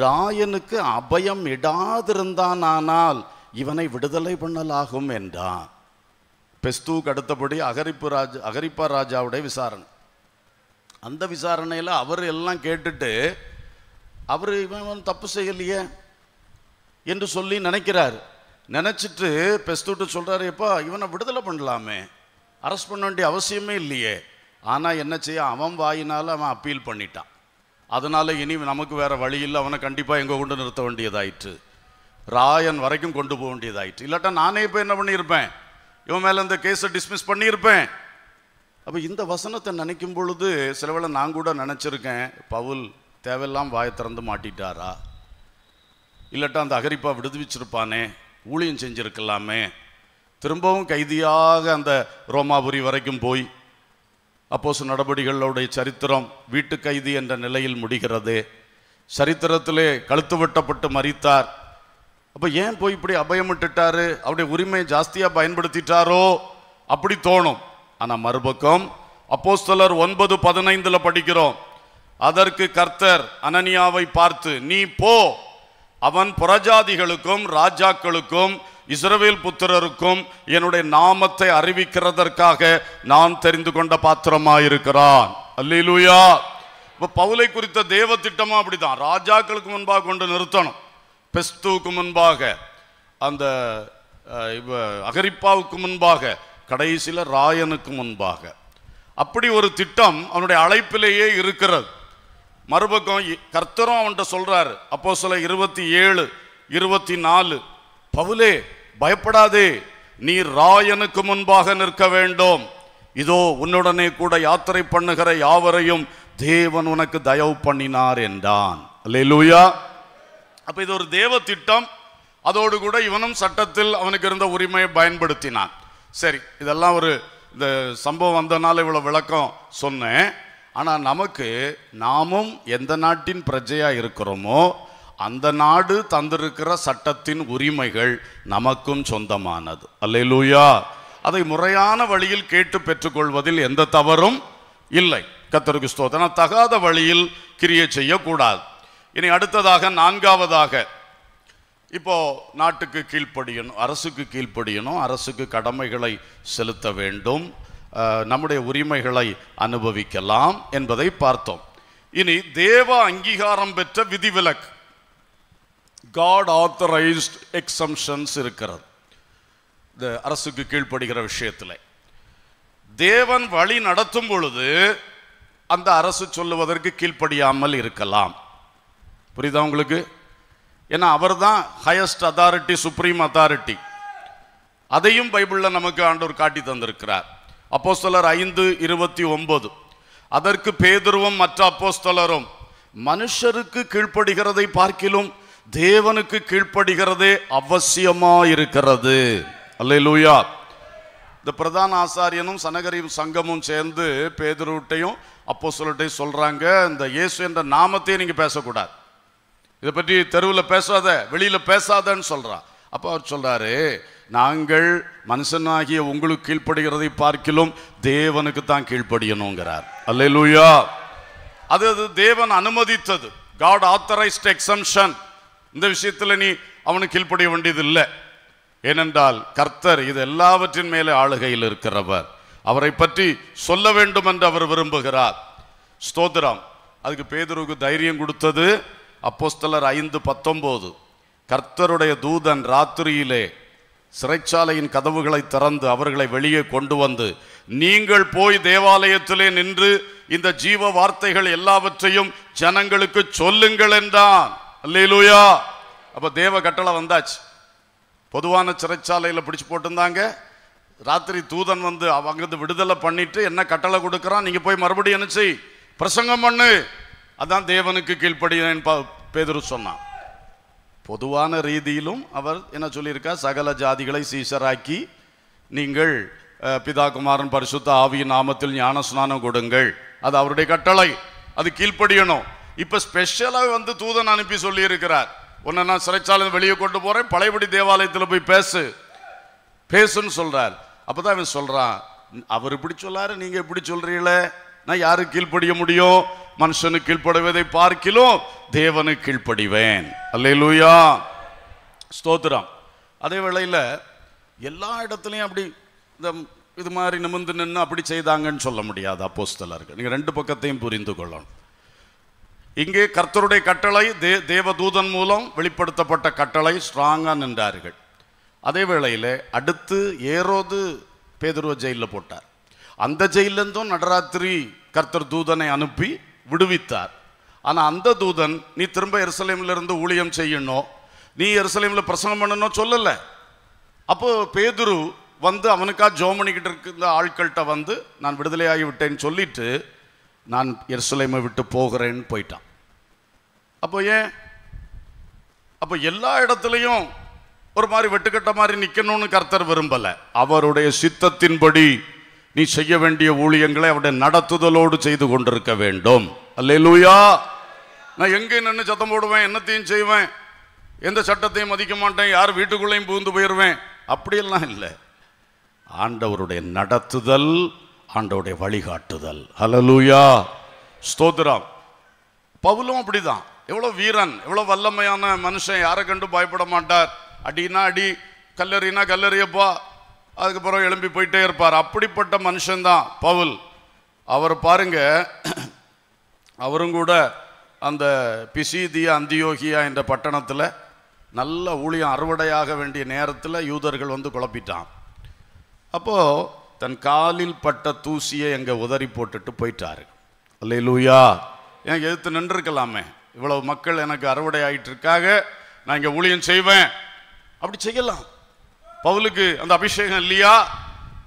ராயனுக்கு அபயம் இடாதிருந்தானானால் இவனை விடுதலை பண்ணலாகும் என்றான் பெஸ்துவுக்கு அடுத்தபடி அகரிப்பு ராஜ் அகரிப்பா ராஜாவுடைய விசாரணை அந்த விசாரணையில் அவர் எல்லாம் கேட்டுட்டு அவர் இவன் தப்பு செய்யலையே என்று சொல்லி நினைக்கிறார் நினச்சிட்டு பெஸ்துட்டு சொல்கிறாரு எப்பா இவனை விடுதலை பண்ணலாமே அரெஸ்ட் பண்ண வேண்டிய அவசியமே இல்லையே ஆனால் என்ன செய்ய அவன் வாயினால் அவன் அப்பீல் பண்ணிட்டான் அதனால் இனி நமக்கு வேறு வழி இல்லை அவனை கண்டிப்பாக எங்கே கொண்டு நிறுத்த வேண்டியதாயிற்று ராயன் வரைக்கும் கொண்டு போக வேண்டியதாயிற்று இல்லாட்டா நானே இப்போ என்ன பண்ணியிருப்பேன் இவன் மேலே இந்த கேஸை டிஸ்மிஸ் பண்ணியிருப்பேன் அப்போ இந்த வசனத்தை நினைக்கும் பொழுது சிலவேளை நான் கூட நினச்சிருக்கேன் பவுல் தேவையெல்லாம் வாயை திறந்து மாட்டிட்டாரா இல்லாட்டா அந்த அகரிப்பா விடுதிச்சிருப்பானே ஊழியம் செஞ்சுருக்கலாமே திரும்பவும் கைதியாக அந்த ரோமாபுரி வரைக்கும் போய் அப்போஸ் நடவடிக்கைகளுடைய சரித்திரம் வீட்டு கைதி என்ற நிலையில் முடிகிறது சரித்திரத்திலே கழுத்து வெட்டப்பட்டு மறித்தார் அப்போ ஏன் போய் இப்படி அபயம் விட்டுட்டாரு அவருடைய உரிமையை ஜாஸ்தியாக பயன்படுத்திட்டாரோ அப்படி தோணும் ஆனால் மறுபக்கம் அப்போஸ்தலர் ஒன்பது பதினைந்தில் படிக்கிறோம் அதற்கு கர்த்தர் அனனியாவை பார்த்து நீ போ அவன் புறஜாதிகளுக்கும் ராஜாக்களுக்கும் இஸ்ரவேல் புத்திரருக்கும் என்னுடைய நாமத்தை அறிவிக்கிறதற்காக நான் தெரிந்து கொண்ட பாத்திரமாயிருக்கிறான் அல்லூயா இப்போ பவுலை குறித்த தேவ திட்டமா அப்படிதான் ராஜாக்களுக்கு முன்பாக கொண்டு நிறுத்தணும் பெஸ்துவுக்கு முன்பாக அந்த அகரிப்பாவுக்கு முன்பாக கடைசியில் ராயனுக்கு முன்பாக அப்படி ஒரு திட்டம் அவனுடைய அழைப்பிலேயே இருக்கிறது மறுபக்கம் கர்த்தரும் அவன்கிட்ட சொல்கிறாரு அப்போ சில இருபத்தி ஏழு இருபத்தி நாலு பவுலே பயப்படாதே நீ ராயனுக்கு முன்பாக நிற்க வேண்டும் இதோ உன்னுடனே கூட யாத்திரை பண்ணுகிற யாவரையும் தேவன் உனக்கு தயவு பண்ணினார் என்றான் அல்ல லூயா அப்போ இது ஒரு தேவ திட்டம் அதோடு கூட இவனும் சட்டத்தில் அவனுக்கு இருந்த உரிமையை பயன்படுத்தினான் சரி இதெல்லாம் ஒரு இந்த சம்பவம் வந்தனால இவ்வளோ விளக்கம் சொன்னேன் ஆனால் நமக்கு நாமும் எந்த நாட்டின் பிரஜையாக இருக்கிறோமோ அந்த நாடு தந்திருக்கிற சட்டத்தின் உரிமைகள் நமக்கும் சொந்தமானது அல்லையிலூயா அதை முறையான வழியில் கேட்டு பெற்றுக்கொள்வதில் எந்த தவறும் இல்லை கத்தருக்கு ஸ்தோத்திரம் தகாத வழியில் கிரியை செய்யக்கூடாது இனி அடுத்ததாக நான்காவதாக இப்போ நாட்டுக்கு கீழ்ப்படியணும் அரசுக்கு கீழ்ப்படியணும் அரசுக்கு கடமைகளை செலுத்த வேண்டும் நம்முடைய உரிமைகளை அனுபவிக்கலாம் என்பதை பார்த்தோம் இனி தேவ அங்கீகாரம் பெற்ற விதிவிலக்கு காட் ஆத்தரைஸ்ட் எக்ஸம்ஷன்ஸ் இருக்கிறது இந்த அரசுக்கு கீழ்ப்படுகிற விஷயத்தில் தேவன் வழி நடத்தும் பொழுது அந்த அரசு சொல்லுவதற்கு கீழ்ப்படியாமல் இருக்கலாம் புரியுதா உங்களுக்கு ஏன்னா அவர் தான் ஹையஸ்ட் அத்தாரிட்டி சுப்ரீம் அத்தாரிட்டி அதையும் பைபிளில் நமக்கு ஆண்டவர் காட்டி தந்திருக்கிறார் அப்போஸ்தலர் ஐந்து இருபத்தி ஒன்பது அதற்கு பேதுருவம் மற்ற அப்போஸ்தலரும் மனுஷருக்கு கீழ்ப்படுகிறதை பார்க்கிலும் தேவனுக்கு கீழ்ப்படுகிறதே அவசியமாயிருக்கிறது அல்ல லூயா இந்த பிரதான ஆசாரியனும் சனகரியும் சங்கமும் சேர்ந்து பேதுருவிட்டையும் அப்போ சொல்லிட்டே சொல்கிறாங்க இந்த இயேசு என்ற நாமத்தையே நீங்கள் பேசக்கூடாது இதை பற்றி தெருவில் பேசாத வெளியில் பேசாதன்னு சொல்கிறான் அப்போ அவர் சொல்கிறாரு நாங்கள் மனுஷனாகிய உங்களுக்கு கீழ்ப்படுகிறதை பார்க்கிலும் தேவனுக்கு தான் கீழ்ப்படியணுங்கிறார் அல்ல லூயா அது அது தேவன் அனுமதித்தது காட் ஆத்தரைஸ்ட் எக்ஸம்ஷன் இந்த விஷயத்தில் நீ அவனுக்கு கீழ்ப்படிய வேண்டியது இல்லை ஏனென்றால் கர்த்தர் இது எல்லாவற்றின் மேலே ஆளுகையில் இருக்கிறவர் அவரை பற்றி சொல்ல வேண்டும் என்று அவர் விரும்புகிறார் ஸ்தோத்திரம் அதுக்கு பேதருக்கு தைரியம் கொடுத்தது அப்போஸ்தலர் ஐந்து பத்தொம்போது கர்த்தருடைய தூதன் ராத்திரியிலே சிறைச்சாலையின் கதவுகளை திறந்து அவர்களை வெளியே கொண்டு வந்து நீங்கள் போய் தேவாலயத்திலே நின்று இந்த ஜீவ வார்த்தைகள் எல்லாவற்றையும் ஜனங்களுக்கு சொல்லுங்கள் என்றான் அல்லேலூயா அப்போ தேவ கட்டளை வந்தாச்சு பொதுவான சிறைச்சாலையில் பிடிச்சு போட்டிருந்தாங்க ராத்திரி தூதன் வந்து அவங்க விடுதலை பண்ணிட்டு என்ன கட்டளை கொடுக்குறான் நீங்கள் போய் மறுபடியும் என்ன செய் பிரசங்கம் பண்ணு அதான் தேவனுக்கு கீழ்ப்படுகிறேன் பேதுரு சொன்னான் பொதுவான ரீதியிலும் அவர் என்ன சொல்லியிருக்கா சகல ஜாதிகளை சீசராக்கி நீங்கள் பிதா குமாரன் பரிசுத்த ஆவியின் நாமத்தில் ஞான ஸ்நானம் கொடுங்கள் அது அவருடைய கட்டளை அது கீழ்ப்படியணும் இப்போ ஸ்பெஷலாக வந்து தூதன் அனுப்பி சொல்லியிருக்கிறார் உன்னை நான் சிறைச்சாலை வெளியே கொண்டு போகிறேன் பழையபடி தேவாலயத்தில் போய் பேசு பேசுன்னு சொல்கிறார் அப்போ தான் இவன் சொல்கிறான் அவர் இப்படி சொல்லாரு நீங்கள் எப்படி சொல்கிறீங்களே நான் யாருக்கு கீழ்ப்படிய முடியும் மனுஷனு கீழ்ப்படுவதை பார்க்கிலும் தேவனு கீழ்ப்படிவேன் அல்ல லூயா ஸ்தோத்திரம் அதே வேளையில் எல்லா இடத்துலையும் அப்படி இந்த இது மாதிரி நிமிந்து நின்று அப்படி செய்தாங்கன்னு சொல்ல முடியாது அப்போஸ்தலர்கள் நீங்கள் ரெண்டு பக்கத்தையும் புரிந்து கொள்ளணும் இங்கே கர்த்தருடைய கட்டளை தே தேவதூதன் மூலம் வெளிப்படுத்தப்பட்ட கட்டளை ஸ்ட்ராங்காக நின்றார்கள் அதே வேளையில் அடுத்து ஏறோது பேதுருவ ஜெயிலில் போட்டார் அந்த ஜெயிலிருந்தும் நடராத்திரி கர்த்தர் தூதனை அனுப்பி விடுவித்தார் ஆனால் அந்த தூதன் நீ திரும்ப இருந்து ஊழியம் செய்யணும் நீ எருசலேமில் பிரசங்கம் பண்ணணும் சொல்லலை அப்போது பேதுரு வந்து அவனுக்காக ஜோம் பண்ணிக்கிட்டு இருக்கிற ஆட்கள்கிட்ட வந்து நான் விடுதலையாகி விட்டேன்னு சொல்லிட்டு நான் எருசலேமை விட்டு போகிறேன்னு போயிட்டான் அப்போ ஏன் அப்போ எல்லா இடத்துலையும் ஒரு மாதிரி வெட்டுக்கட்ட மாதிரி நிற்கணும்னு கர்த்தர் விரும்பலை அவருடைய சித்தத்தின்படி நீ செய்ய வேண்டிய ஊழியங்களை அவருடைய நடத்துதலோடு செய்து கொண்டிருக்க வேண்டும் அல்லூயா நான் எங்கே நின்று சத்தம் போடுவேன் என்னத்தையும் செய்வேன் எந்த சட்டத்தையும் மதிக்க மாட்டேன் யார் வீட்டுக்குள்ளேயும் புகுந்து போயிடுவேன் அப்படியெல்லாம் இல்லை ஆண்டவருடைய நடத்துதல் ஆண்டவருடைய வழிகாட்டுதல் ஹலலூயா ஸ்தோத்திரம் பவுலும் அப்படிதான் எவ்வளோ வீரன் எவ்வளோ வல்லமையான மனுஷன் யாரை கண்டு பயப்பட மாட்டார் அடினா அடி கல்லறினா கல்லறியப்பா அதுக்கப்புறம் எழும்பி போயிட்டே இருப்பார் அப்படிப்பட்ட மனுஷன்தான் பவுல் அவர் பாருங்க அவரும் கூட அந்த பிசிதியா அந்தியோகியா என்ற பட்டணத்தில் நல்ல ஊழியம் அறுவடையாக வேண்டிய நேரத்தில் யூதர்கள் வந்து குழப்பிட்டான் அப்போது தன் காலில் பட்ட தூசியை எங்கே உதறி போட்டுட்டு போயிட்டாரு அல்ல லூயா எனக்கு எதிர்த்து நின்றுருக்கலாமே இவ்வளவு மக்கள் எனக்கு அறுவடை ஆகிட்டு இருக்காங்க நான் இங்கே ஊழியம் செய்வேன் அப்படி செய்யலாம் பவுலுக்கு அந்த அபிஷேகம் இல்லையா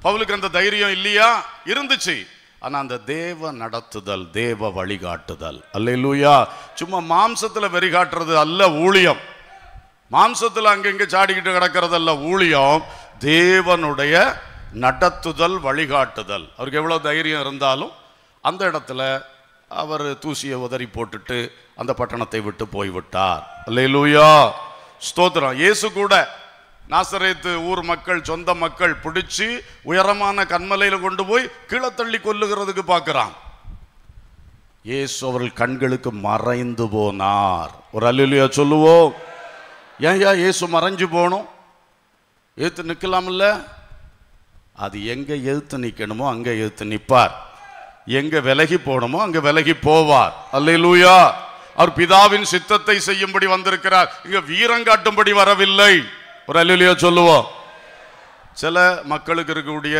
பவுலுக்கு அந்த தைரியம் இல்லையா இருந்துச்சு ஆனால் அந்த தேவ நடத்துதல் தேவ வழிகாட்டுதல் அல்ல இல்லையா சும்மா மாம்சத்தில் வெறிகாட்டுறது அல்ல ஊழியம் மாம்சத்தில் அங்கங்கே சாடிக்கிட்டு கிடக்கிறதல்ல ஊழியம் தேவனுடைய நடத்துதல் வழிகாட்டுதல் அவருக்கு எவ்வளோ தைரியம் இருந்தாலும் அந்த இடத்துல அவர் தூசியை உதறி போட்டுட்டு அந்த பட்டணத்தை விட்டு போய்விட்டார் இல்லையா ஸ்தோத்திரம் இயேசு கூட நாசரேத்து ஊர் மக்கள் சொந்த மக்கள் பிடிச்சி உயரமான கண்மலையில் கொண்டு போய் கீழே தள்ளி கொல்லுகிறதுக்கு பார்க்கிறான் ஏசு அவர்கள் கண்களுக்கு மறைந்து போனார் ஒரு அல்லா சொல்லுவோம் ஏன்யா ஏசு மறைஞ்சு போகணும் ஏத்து நிற்கலாம்ல அது எங்கே எழுத்து நிற்கணுமோ அங்கே எழுத்து நிற்பார் எங்கே விலகி போகணுமோ அங்கே விலகி போவார் அல்லூயா அவர் பிதாவின் சித்தத்தை செய்யும்படி வந்திருக்கிறார் இங்கே வீரம் காட்டும்படி வரவில்லை ஒரு அல்லிலையோ சொல்லுவோம் சில மக்களுக்கு இருக்கக்கூடிய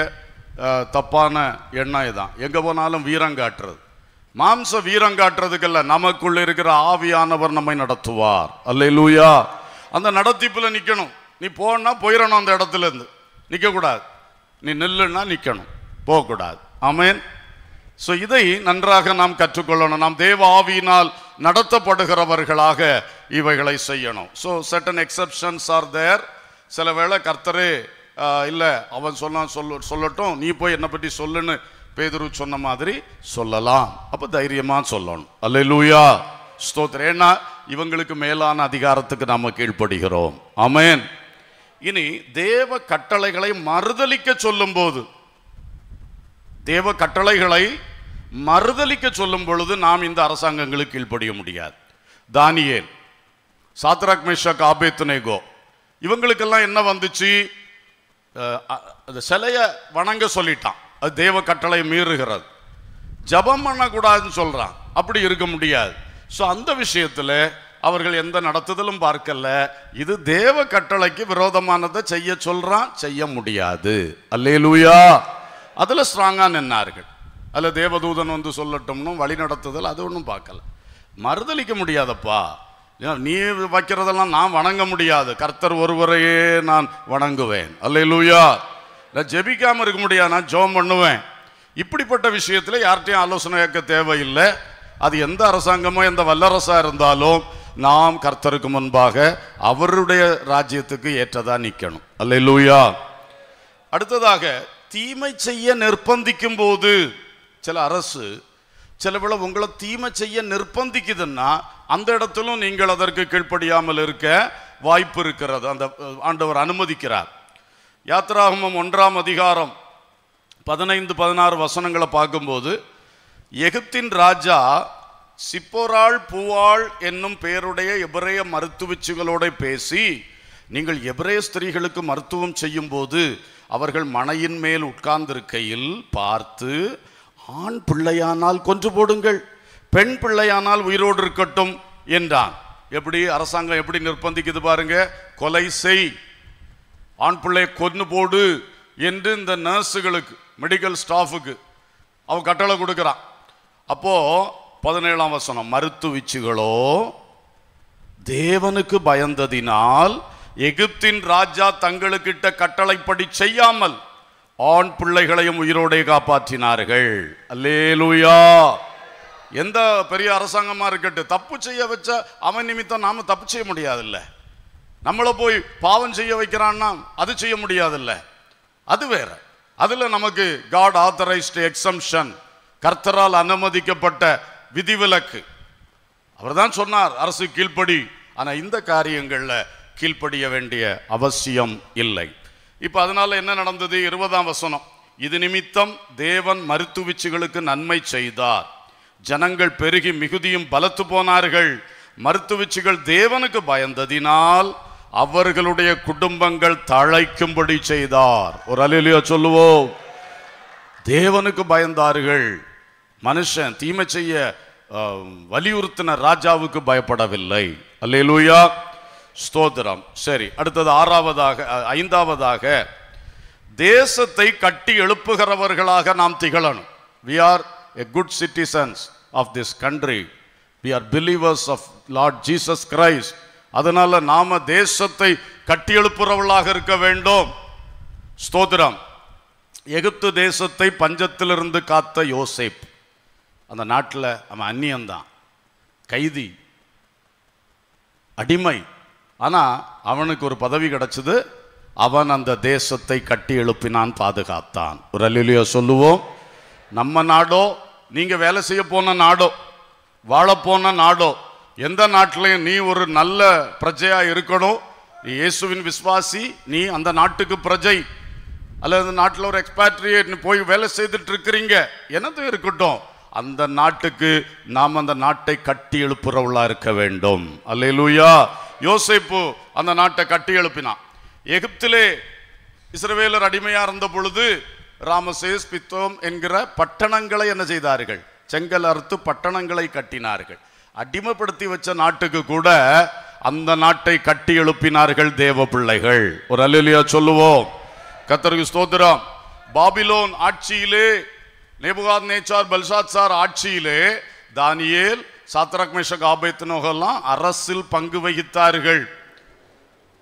தப்பான எண்ணம் இதான் எங்கே போனாலும் வீரம் காட்டுறது மாம்ச வீரம் காட்டுறதுக்கல்ல நமக்குள்ள இருக்கிற ஆவியானவர் நம்மை நடத்துவார் அல்ல அந்த நடத்திப்பில் நிற்கணும் நீ போனால் போயிடணும் அந்த இடத்துலேருந்து நிற்கக்கூடாது நீ நில்லுன்னா நிற்கணும் போகக்கூடாது ஆமேன் ஸோ இதை நன்றாக நாம் கற்றுக்கொள்ளணும் நாம் தேவ ஆவியினால் நடத்தப்படுகிறவர்களாக இவைகளை செய்யணும் so certain exceptions are there சில வேளை கர்த்தரே இல்லை அவன் சொன்னான் சொல்ல சொல்லட்டும் நீ போய் என்னை பற்றி சொல்லுன்னு பேதுரு சொன்ன மாதிரி சொல்லலாம் அப்போ தைரியமாக சொல்லணும் அல்ல லூயா ஸ்தோத்திரம் ஏன்னா இவங்களுக்கு மேலான அதிகாரத்துக்கு நாம் கீழ்ப்படுகிறோம் அமேன் இனி தேவ கட்டளைகளை மறுதளிக்க சொல்லும் போது தேவ கட்டளைகளை மறுதளிக்க சொல்லும் பொழுது நாம் இந்த அரசாங்கங்களுக்கு கீழ்ப்படிய முடியாது தானியேல் சாத்ராக்மேஷா காபேத்துனேகோ இவங்களுக்கெல்லாம் என்ன வந்துச்சு அந்த சிலையை வணங்க சொல்லிட்டான் அது தெய்வ கட்டளை மீறுகிறது ஜபம் பண்ணக்கூடாதுன்னு சொல்கிறான் அப்படி இருக்க முடியாது ஸோ அந்த விஷயத்தில் அவர்கள் எந்த நடத்துதலும் பார்க்கல இது தேவ கட்டளைக்கு விரோதமானதை செய்ய சொல்கிறான் செய்ய முடியாது அல்லே லூயா அதில் ஸ்ட்ராங்காக நின்னார்கள் அதில் தேவதூதன் வந்து சொல்லட்டும்னு வழி நடத்துதல் அது ஒன்றும் பார்க்கல மறுதளிக்க முடியாதப்பா நீ வைக்கிறதெல்லாம் நான் வணங்க முடியாது கர்த்தர் ஒருவரையே நான் வணங்குவேன் அல்ல லூயா நான் ஜெபிக்காமல் இருக்க முடியாது நான் ஜோம் பண்ணுவேன் இப்படிப்பட்ட விஷயத்தில் யார்கிட்டையும் ஆலோசனை கேட்க தேவையில்லை அது எந்த அரசாங்கமோ எந்த வல்லரசாக இருந்தாலும் நாம் கர்த்தருக்கு முன்பாக அவருடைய ராஜ்யத்துக்கு ஏற்றதாக நிற்கணும் அல்ல லூயா அடுத்ததாக தீமை செய்ய நிர்பந்திக்கும் போது சில அரசு சிலவில் உங்களை தீமை செய்ய நிர்பந்திக்குதுன்னா அந்த இடத்திலும் நீங்கள் அதற்கு கீழ்ப்படியாமல் இருக்க வாய்ப்பு இருக்கிறது அந்த ஆண்டவர் அனுமதிக்கிறார் யாத்ராகமம் ஒன்றாம் அதிகாரம் பதினைந்து பதினாறு வசனங்களை பார்க்கும்போது எகிப்தின் ராஜா சிப்போராள் பூவாள் என்னும் பெயருடைய எபிரேய மருத்துவச்சிகளோட பேசி நீங்கள் எபிரேய ஸ்திரீகளுக்கு மருத்துவம் செய்யும்போது அவர்கள் மனையின் மேல் உட்கார்ந்திருக்கையில் பார்த்து ஆண் பிள்ளையானால் கொன்று போடுங்கள் பெண் பிள்ளையானால் உயிரோடு இருக்கட்டும் என்றான் எப்படி அரசாங்கம் எப்படி நிர்பந்திக்குது பாருங்க கொலை செய் ஆண் பிள்ளையை கொன்று போடு என்று இந்த நர்ஸுகளுக்கு மெடிக்கல் ஸ்டாஃபுக்கு அவ கட்டளை கொடுக்குறான் அப்போது பதினேழாம் வசனம் மருத்துவச்சிகளோ தேவனுக்கு பயந்ததினால் எகிப்தின் ராஜா தங்களுக்கிட்ட கட்டளைப்படி செய்யாமல் ஆண் பிள்ளைகளையும் உயிரோடே காப்பாற்றினார்கள் லூயா எந்த பெரிய அரசாங்கமாக இருக்கட்டும் தப்பு செய்ய வச்ச அவன் நிமித்தம் நாம் தப்பு செய்ய முடியாதுல்ல நம்மளை போய் பாவம் செய்ய வைக்கிறான்னா அது செய்ய முடியாதுல்ல அது வேற அதில் நமக்கு காட் ஆத்தரைஸ்டு எக்ஸம்ஷன் கர்த்தரால் அனுமதிக்கப்பட்ட விதிவிலக்கு அவர் தான் சொன்னார் அரசு கீழ்ப்படி ஆனால் இந்த காரியங்களில் கீழ்ப்படிய வேண்டிய அவசியம் இல்லை இப்போ அதனால் என்ன நடந்தது இருபதாம் வசனம் இது நிமித்தம் தேவன் மருத்துவச்சிகளுக்கு நன்மை செய்தார் ஜனங்கள் பெருகி மிகுதியும் பலத்து போனார்கள் மருத்துவச்சிகள் தேவனுக்கு பயந்ததினால் அவர்களுடைய குடும்பங்கள் தழைக்கும்படி செய்தார் ஒரு அலையிலையோ சொல்லுவோம் தேவனுக்கு பயந்தார்கள் மனுஷன் தீமை செய்ய வலியுறுத்தின ராஜாவுக்கு பயப்படவில்லை அல்லேலூயா ஸ்தோத்திரம் சரி அடுத்தது ஆறாவதாக ஐந்தாவதாக தேசத்தை கட்டி எழுப்புகிறவர்களாக நாம் திகழணும் we are a good citizens of this country we are believers of Lord Jesus Christ அதனால் நாம் தேசத்தை கட்டி எழுப்புறவர்களாக இருக்க வேண்டும் ஸ்தோத்திரம் எகுத்து தேசத்தை பஞ்சத்திலிருந்து காத்த யோசேப் அந்த நாட்டில் அவன் அந்நியந்தான் கைதி அடிமை ஆனால் அவனுக்கு ஒரு பதவி கிடைச்சது அவன் அந்த தேசத்தை கட்டி எழுப்பினான் பாதுகாத்தான் ஒரு அல்லையோ சொல்லுவோம் நம்ம நாடோ நீங்கள் வேலை செய்ய போன நாடோ வாழப்போன நாடோ எந்த நாட்டிலையும் நீ ஒரு நல்ல பிரஜையாக இருக்கணும் இயேசுவின் விஸ்வாசி நீ அந்த நாட்டுக்கு பிரஜை அல்லது நாட்டில் ஒரு எக்ஸ்பேட்ரியேட் போய் வேலை செய்துட்டு இருக்கிறீங்க எனது இருக்கட்டும் அந்த நாட்டுக்கு நாம் அந்த நாட்டை கட்டி எழுப்புறவளாக இருக்க வேண்டும் அல்லையிலூயா யோசைப்பு அந்த நாட்டை கட்டி எழுப்பினான் எகிப்திலே இஸ்ரவேலர் அடிமையாக இருந்த பொழுது ராமசேஸ் பித்தோம் என்கிற பட்டணங்களை என்ன செய்தார்கள் செங்கல் அறுத்து பட்டணங்களை கட்டினார்கள் அடிமைப்படுத்தி வச்ச நாட்டுக்கு கூட அந்த நாட்டை கட்டி எழுப்பினார்கள் தேவ பிள்ளைகள் ஒரு அலுலியா சொல்லுவோம் கத்தருக்கு ஸ்தோத்திரம் பாபிலோன் ஆட்சியிலே நேபுகாத் நேச்சார் பல்சாத் சார் ஆட்சியிலே தானியேல் சாத்ராக் மேஷக் ஆபேத்னோகெல்லாம் அரசில் பங்கு வகித்தார்கள்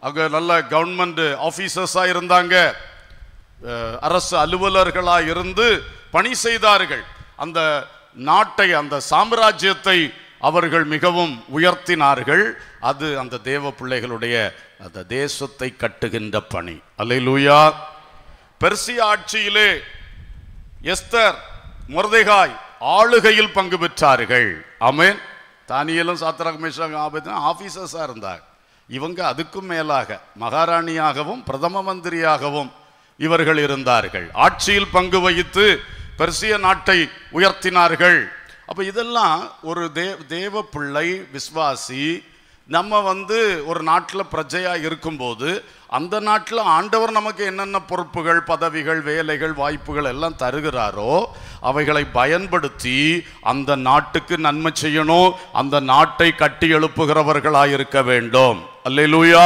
அவங்க நல்ல கவர்மெண்ட் ஆஃபீஸர்ஸாக இருந்தாங்க அரசு அலுவலர்களாக இருந்து பணி செய்தார்கள் அந்த நாட்டை அந்த சாம்ராஜ்யத்தை அவர்கள் மிகவும் உயர்த்தினார்கள் அது அந்த தேவ பிள்ளைகளுடைய அந்த தேசத்தை கட்டுகின்ற பணி அல்லை பெர்சிய ஆட்சியிலே எஸ்தர் முரதைகாய் ஆளுகையில் பங்கு பெற்றார்கள் அமேன் தானியலும் சாத்திரகமேஷாக ஆஃபீஸர்ஸாக இருந்தார் இவங்க அதுக்கும் மேலாக மகாராணியாகவும் பிரதம மந்திரியாகவும் இவர்கள் இருந்தார்கள் ஆட்சியில் பங்கு வகித்து பெர்சிய நாட்டை உயர்த்தினார்கள் அப்போ இதெல்லாம் ஒரு தே தேவ பிள்ளை விஸ்வாசி நம்ம வந்து ஒரு நாட்டில் பிரஜையாக இருக்கும்போது அந்த நாட்டில் ஆண்டவர் நமக்கு என்னென்ன பொறுப்புகள் பதவிகள் வேலைகள் வாய்ப்புகள் எல்லாம் தருகிறாரோ அவைகளை பயன்படுத்தி அந்த நாட்டுக்கு நன்மை செய்யணும் அந்த நாட்டை கட்டி எழுப்புகிறவர்களாக இருக்க வேண்டும் அல்லூயா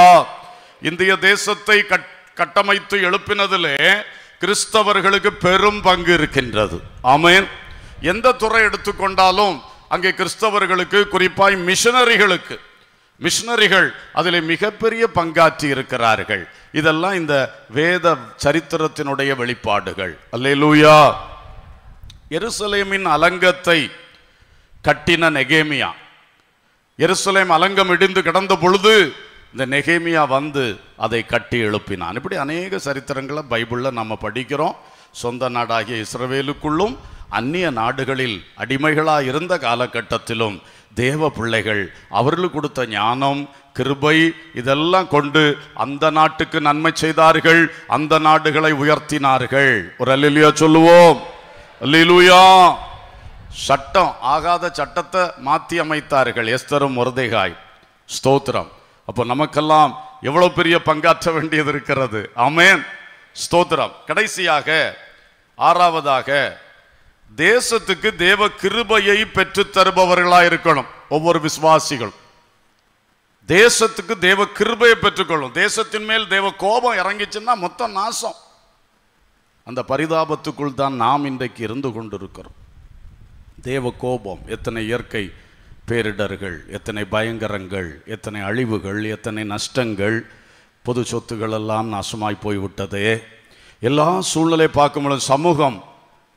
இந்திய தேசத்தை கட்டமைத்து எழுப்பினதிலே கிறிஸ்தவர்களுக்கு பெரும் பங்கு இருக்கின்றது ஆமேன் எந்த துறை எடுத்துக்கொண்டாலும் அங்கே கிறிஸ்தவர்களுக்கு குறிப்பாய் மிஷனரிகளுக்கு மிஷினரிகள் அதில் மிகப்பெரிய பங்காற்றி இருக்கிறார்கள் இதெல்லாம் இந்த வேத சரித்திரத்தினுடைய வெளிப்பாடுகள் அல்லேலூயா எருசலேமின் அலங்கத்தை கட்டின நெகேமியா எருசலேம் அலங்கம் இடிந்து கிடந்த பொழுது இந்த நெகேமியா வந்து அதை கட்டி எழுப்பினான் இப்படி அநேக சரித்திரங்களை பைபிளில் நம்ம படிக்கிறோம் சொந்த நாடாகிய இஸ்ரவேலுக்குள்ளும் அந்நிய நாடுகளில் அடிமைகளாக இருந்த காலகட்டத்திலும் தேவ பிள்ளைகள் அவர்களுக்கு கொடுத்த ஞானம் கிருபை இதெல்லாம் கொண்டு அந்த நாட்டுக்கு நன்மை செய்தார்கள் அந்த நாடுகளை உயர்த்தினார்கள் ஒரு அல்லிலுயா சொல்லுவோம் சட்டம் ஆகாத சட்டத்தை மாற்றி அமைத்தார்கள் எஸ்தரும் முருதைகாய் ஸ்தோத்திரம் அப்போ நமக்கெல்லாம் எவ்வளோ பெரிய பங்காற்ற வேண்டியது இருக்கிறது ஆமேன் ஸ்தோத்திரம் கடைசியாக ஆறாவதாக தேசத்துக்கு தேவ கிருபையை பெற்று தருபவர்களா இருக்கணும் ஒவ்வொரு விசுவாசிகள் தேசத்துக்கு தேவ கிருபையை பெற்றுக்கொள்ளும் தேசத்தின் மேல் தேவ கோபம் இறங்கிச்சுன்னா மொத்தம் நாசம் அந்த பரிதாபத்துக்குள் தான் நாம் இன்றைக்கு இருந்து கொண்டிருக்கிறோம் தேவ கோபம் எத்தனை இயற்கை பேரிடர்கள் எத்தனை பயங்கரங்கள் எத்தனை அழிவுகள் எத்தனை நஷ்டங்கள் பொது சொத்துக்கள் எல்லாம் நாசமாய் போய்விட்டது எல்லா சூழ்நிலை பார்க்கும்போது சமூகம்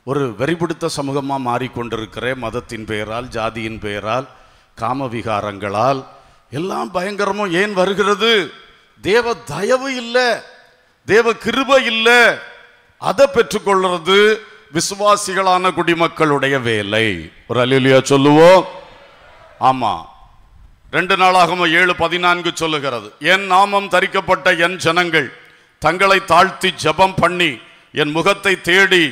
ஒரு வெறிபிடித்த சமூகமாக மாறிக்கொண்டிருக்கிறேன் மதத்தின் பெயரால் ஜாதியின் பெயரால் காமவிகாரங்களால் எல்லாம் பயங்கரமும் ஏன் வருகிறது தேவ தயவு இல்லை தேவ கிருப இல்லை அதை பெற்றுக்கொள்வது விசுவாசிகளான குடிமக்களுடைய வேலை ஒரு அலிலியா சொல்லுவோம் ஆமாம் ரெண்டு நாளாகமோ ஏழு பதினான்கு சொல்லுகிறது என் நாமம் தரிக்கப்பட்ட என் ஜனங்கள் தங்களை தாழ்த்தி ஜபம் பண்ணி என் முகத்தை தேடி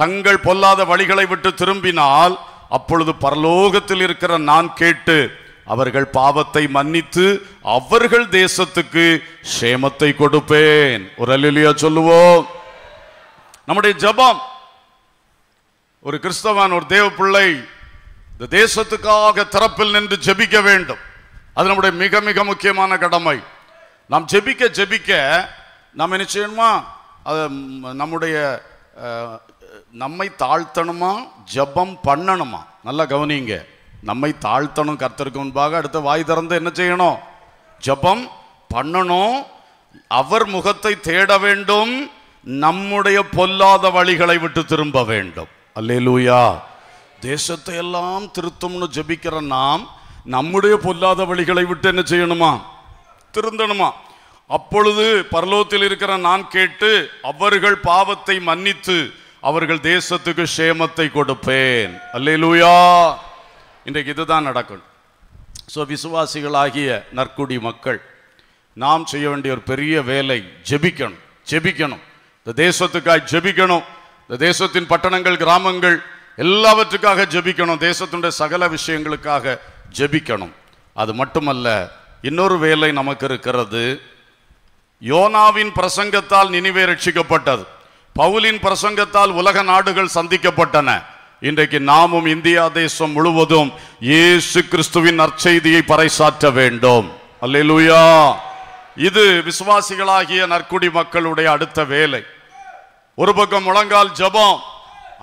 தங்கள் பொல்லாத வழிகளை விட்டு திரும்பினால் அப்பொழுது பரலோகத்தில் இருக்கிற நான் கேட்டு அவர்கள் பாவத்தை மன்னித்து அவர்கள் தேசத்துக்கு சேமத்தை கொடுப்பேன் ஒரு அலிலியா சொல்லுவோம் நம்முடைய ஜபம் ஒரு கிறிஸ்தவான் ஒரு தேவ பிள்ளை இந்த தேசத்துக்காக தரப்பில் நின்று ஜெபிக்க வேண்டும் அது நம்முடைய மிக மிக முக்கியமான கடமை நாம் ஜெபிக்க ஜெபிக்க நாம் என்ன செய்யணுமா அது நம்முடைய நம்மை தாழ்த்தணுமா ஜபம் பண்ணணுமா நல்லா கவனிங்க நம்மை தாழ்த்தணும் கர்த்தருக்கு முன்பாக அடுத்த வாய் திறந்து என்ன செய்யணும் ஜபம் பண்ணணும் அவர் முகத்தை தேட வேண்டும் நம்முடைய பொல்லாத வழிகளை விட்டு திரும்ப வேண்டும் அல்லே லூயா தேசத்தை எல்லாம் திருத்தம்னு ஜபிக்கிற நாம் நம்முடைய பொல்லாத வழிகளை விட்டு என்ன செய்யணுமா திருந்தணுமா அப்பொழுது பரலோகத்தில் இருக்கிற நான் கேட்டு அவர்கள் பாவத்தை மன்னித்து அவர்கள் தேசத்துக்கு சேமத்தை கொடுப்பேன் அல்லூயா இன்றைக்கு இதுதான் நடக்கும் ஸோ விசுவாசிகளாகிய நற்குடி மக்கள் நாம் செய்ய வேண்டிய ஒரு பெரிய வேலை ஜெபிக்கணும் ஜெபிக்கணும் இந்த தேசத்துக்காக ஜெபிக்கணும் இந்த தேசத்தின் பட்டணங்கள் கிராமங்கள் எல்லாவற்றுக்காக ஜெபிக்கணும் தேசத்துடைய சகல விஷயங்களுக்காக ஜெபிக்கணும் அது மட்டுமல்ல இன்னொரு வேலை நமக்கு இருக்கிறது யோனாவின் பிரசங்கத்தால் நினைவே ரட்சிக்கப்பட்டது பவுலின் பிரசங்கத்தால் உலக நாடுகள் சந்திக்கப்பட்டன இன்றைக்கு நாமும் இந்தியா தேசம் முழுவதும் இயேசு கிறிஸ்துவின் நற்செய்தியை பறைசாற்ற வேண்டும் அல்லேலூயா இது விசுவாசிகளாகிய நற்குடி மக்களுடைய அடுத்த வேலை ஒரு பக்கம் முழங்கால் ஜபம்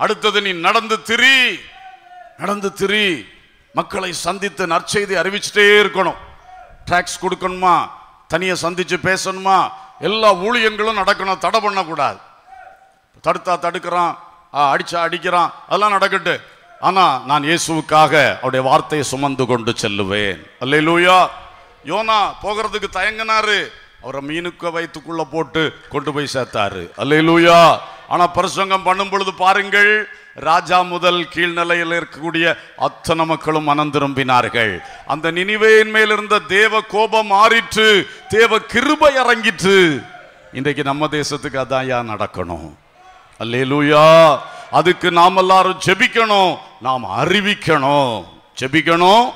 அடுத்தது நீ நடந்து திரி நடந்து திரி மக்களை சந்தித்து நற்செய்தி அறிவிச்சுட்டே இருக்கணும் டாக்ஸ் கொடுக்கணுமா தனியை சந்திச்சு பேசணுமா எல்லா ஊழியங்களும் நடக்கணும் தடை பண்ணக்கூடாது தடுத்தா தடுக்கிறான் அடிச்சா அடிக்கிறான் அதெல்லாம் நடக்கட்டு ஆனால் நான் இயேசுவுக்காக அவருடைய வார்த்தையை சுமந்து கொண்டு செல்லுவேன் அல்ல லூயா யோனா போகிறதுக்கு தயங்கினாரு அவரை மீனுக்க வயிற்றுக்குள்ள போட்டு கொண்டு போய் சேர்த்தாரு அல்ல லூயா ஆனால் பிரசங்கம் பண்ணும் பொழுது பாருங்கள் ராஜா முதல் கீழ்நிலையில் இருக்கக்கூடிய அத்தனை மக்களும் மனந்திரும்பினார்கள் அந்த நினைவையின் மேல் இருந்த தேவ கோபம் மாறிற்று தேவ கிருபை இறங்கிற்று இன்றைக்கு நம்ம தேசத்துக்கு அதான் ஏன் நடக்கணும் அல்லேலூயா அதுக்கு நாம் எல்லாரும் செபிக்கணும் நாம் அறிவிக்கணும் செபிக்கணும்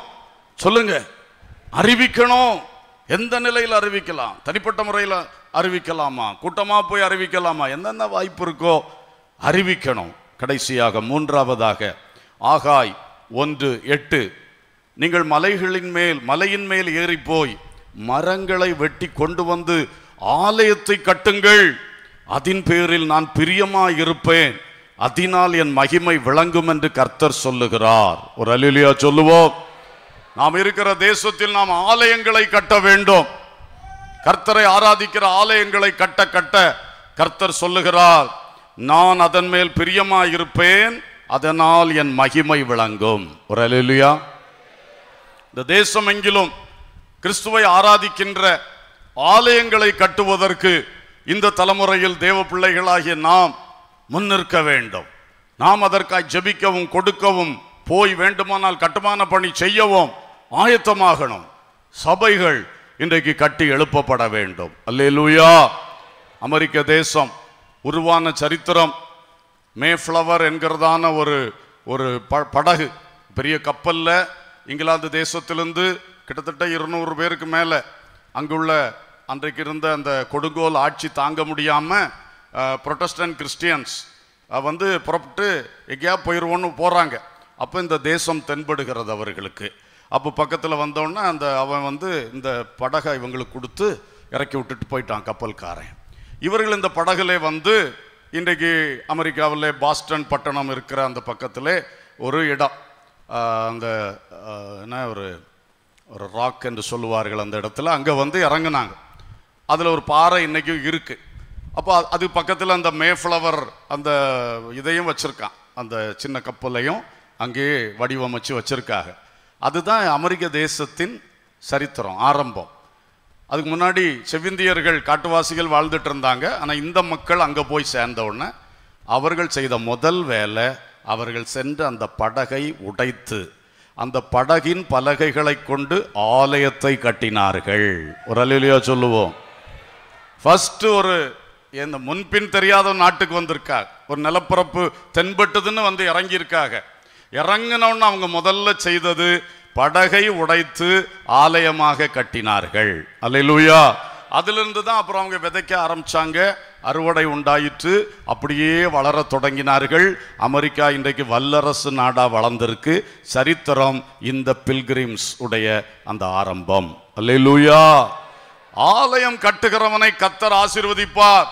சொல்லுங்க அறிவிக்கணும் எந்த நிலையில் அறிவிக்கலாம் தனிப்பட்ட முறையில் அறிவிக்கலாமா கூட்டமாக போய் அறிவிக்கலாமா எந்தெந்த வாய்ப்பு இருக்கோ அறிவிக்கணும் கடைசியாக மூன்றாவதாக ஆகாய் ஒன்று எட்டு நீங்கள் மலைகளின் மேல் மலையின் மேல் ஏறிப்போய் மரங்களை வெட்டி கொண்டு வந்து ஆலயத்தை கட்டுங்கள் அதன் பேரில் நான் பிரியமா இருப்பேன் அதனால் என் மகிமை விளங்கும் என்று கர்த்தர் சொல்லுகிறார் ஒரு அலுலியா சொல்லுவோம் நாம் இருக்கிற தேசத்தில் நாம் ஆலயங்களை கட்ட வேண்டும் கர்த்தரை ஆராதிக்கிற ஆலயங்களை கட்ட கட்ட கர்த்தர் சொல்லுகிறார் நான் அதன் மேல் பிரியமா இருப்பேன் அதனால் என் மகிமை விளங்கும் ஒரு அலுலியா இந்த தேசம் எங்கிலும் கிறிஸ்துவை ஆராதிக்கின்ற ஆலயங்களை கட்டுவதற்கு இந்த தலைமுறையில் தேவ பிள்ளைகளாகிய நாம் முன்னிற்க வேண்டும் நாம் அதற்காய் ஜபிக்கவும் கொடுக்கவும் போய் வேண்டுமானால் கட்டுமான பணி செய்யவும் ஆயத்தமாகணும் சபைகள் இன்றைக்கு கட்டி எழுப்பப்பட வேண்டும் அல்லே லூயா அமெரிக்க தேசம் உருவான சரித்திரம் மேஃப்ளவர் என்கிறதான ஒரு ஒரு ப படகு பெரிய கப்பலில் இங்கிலாந்து தேசத்திலிருந்து கிட்டத்தட்ட இருநூறு பேருக்கு மேலே அங்குள்ள அன்றைக்கு இருந்த அந்த கொடுங்கோல் ஆட்சி தாங்க முடியாமல் ப்ரொட்டஸ்டன்ட் கிறிஸ்டியன்ஸ் வந்து புறப்பட்டு எங்கேயா போயிடுவோன்னு போகிறாங்க அப்போ இந்த தேசம் தென்படுகிறது அவர்களுக்கு அப்போ பக்கத்தில் வந்தோடனே அந்த அவன் வந்து இந்த படகை இவங்களுக்கு கொடுத்து இறக்கி விட்டுட்டு போயிட்டான் கப்பல்காரன் இவர்கள் இந்த படகுல வந்து இன்றைக்கு அமெரிக்காவில் பாஸ்டன் பட்டணம் இருக்கிற அந்த பக்கத்தில் ஒரு இடம் அந்த என்ன ஒரு ஒரு ராக் என்று சொல்லுவார்கள் அந்த இடத்துல அங்கே வந்து இறங்குனாங்க அதில் ஒரு பாறை இன்றைக்கும் இருக்குது அப்போ அது பக்கத்தில் அந்த மேஃப்ளவர் அந்த இதையும் வச்சுருக்கான் அந்த சின்ன கப்பலையும் அங்கேயே வடிவமைச்சு வச்சுருக்காங்க அதுதான் அமெரிக்க தேசத்தின் சரித்திரம் ஆரம்பம் அதுக்கு முன்னாடி செவிந்தியர்கள் காட்டுவாசிகள் வாழ்ந்துட்டு இருந்தாங்க ஆனால் இந்த மக்கள் அங்கே போய் சேர்ந்த உடனே அவர்கள் செய்த முதல் வேலை அவர்கள் சென்று அந்த படகை உடைத்து அந்த படகின் பலகைகளை கொண்டு ஆலயத்தை கட்டினார்கள் ஒரு அலுவலியா சொல்லுவோம் ஃபஸ்ட்டு ஒரு இந்த முன்பின் தெரியாத நாட்டுக்கு வந்திருக்காங்க ஒரு நிலப்பரப்பு தென்பட்டதுன்னு வந்து இறங்கியிருக்காங்க இறங்கினோன்னு அவங்க முதல்ல செய்தது படகை உடைத்து ஆலயமாக கட்டினார்கள் அல்லையா அதிலிருந்து தான் அப்புறம் அவங்க விதைக்க ஆரம்பித்தாங்க அறுவடை உண்டாயிற்று அப்படியே வளர தொடங்கினார்கள் அமெரிக்கா இன்றைக்கு வல்லரசு நாடாக வளர்ந்திருக்கு சரித்திரம் இந்த பில்கிரிம்ஸ் உடைய அந்த ஆரம்பம் லூயா ஆலயம் கட்டுகிறவனை கத்தர் ஆசிர்வதிப்பார்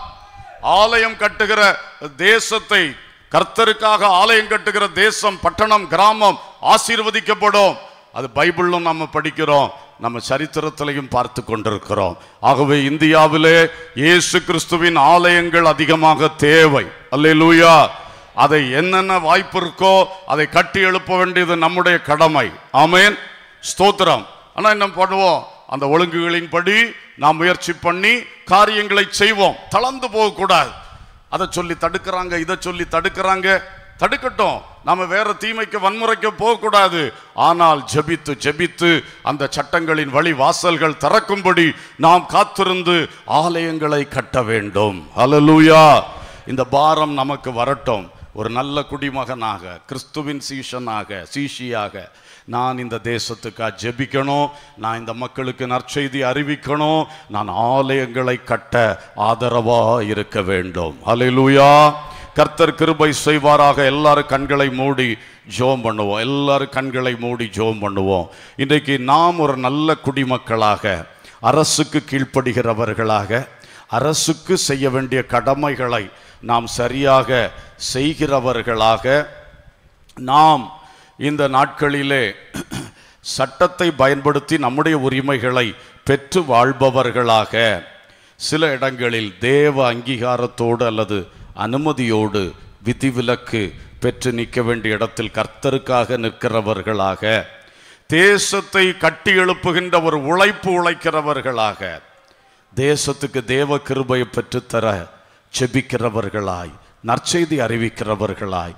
ஆலயம் கட்டுகிற தேசத்தை கர்த்தருக்காக ஆலயம் கட்டுகிற தேசம் பட்டணம் கிராமம் ஆசீர்வதிக்கப்படும் அது பைபிளும் நம்ம படிக்கிறோம் நம்ம சரித்திரத்திலையும் பார்த்து கொண்டிருக்கிறோம் ஆகவே இந்தியாவிலே இயேசு கிறிஸ்துவின் ஆலயங்கள் அதிகமாக தேவை அல்ல லூயா அதை என்னென்ன வாய்ப்பு இருக்கோ அதை கட்டி எழுப்ப வேண்டியது நம்முடைய கடமை ஆமேன் ஸ்தோத்திரம் ஆனால் என்ன பண்ணுவோம் அந்த ஒழுங்குகளின் படி நாம் முயற்சி பண்ணி காரியங்களை செய்வோம் தளர்ந்து போகக்கூடாது அதை சொல்லி தடுக்கிறாங்க இதை சொல்லி தடுக்கிறாங்க தடுக்கட்டும் நாம வேற தீமைக்கு வன்முறைக்கு போகக்கூடாது ஆனால் ஜபித்து ஜபித்து அந்த சட்டங்களின் வழி வாசல்கள் திறக்கும்படி நாம் காத்திருந்து ஆலயங்களை கட்ட வேண்டும் அலலூயா இந்த பாரம் நமக்கு வரட்டும் ஒரு நல்ல குடிமகனாக கிறிஸ்துவின் சீஷனாக சீஷியாக நான் இந்த தேசத்துக்காக ஜெபிக்கணும் நான் இந்த மக்களுக்கு நற்செய்தி அறிவிக்கணும் நான் ஆலயங்களை கட்ட ஆதரவாக இருக்க வேண்டும் அலையிலூயா கர்த்தர் கிருபை செய்வாராக எல்லாரும் கண்களை மூடி ஜோம் பண்ணுவோம் எல்லாரும் கண்களை மூடி ஜோம் பண்ணுவோம் இன்றைக்கு நாம் ஒரு நல்ல குடிமக்களாக அரசுக்கு கீழ்ப்படுகிறவர்களாக அரசுக்கு செய்ய வேண்டிய கடமைகளை நாம் சரியாக செய்கிறவர்களாக நாம் இந்த நாட்களிலே சட்டத்தை பயன்படுத்தி நம்முடைய உரிமைகளை பெற்று வாழ்பவர்களாக சில இடங்களில் தேவ அங்கீகாரத்தோடு அல்லது அனுமதியோடு விதிவிலக்கு பெற்று நிற்க வேண்டிய இடத்தில் கர்த்தருக்காக நிற்கிறவர்களாக தேசத்தை கட்டி எழுப்புகின்ற ஒரு உழைப்பு உழைக்கிறவர்களாக தேசத்துக்கு தேவ கிருபையை பெற்றுத்தர செபிக்கிறவர்களாய் நற்செய்தி அறிவிக்கிறவர்களாய்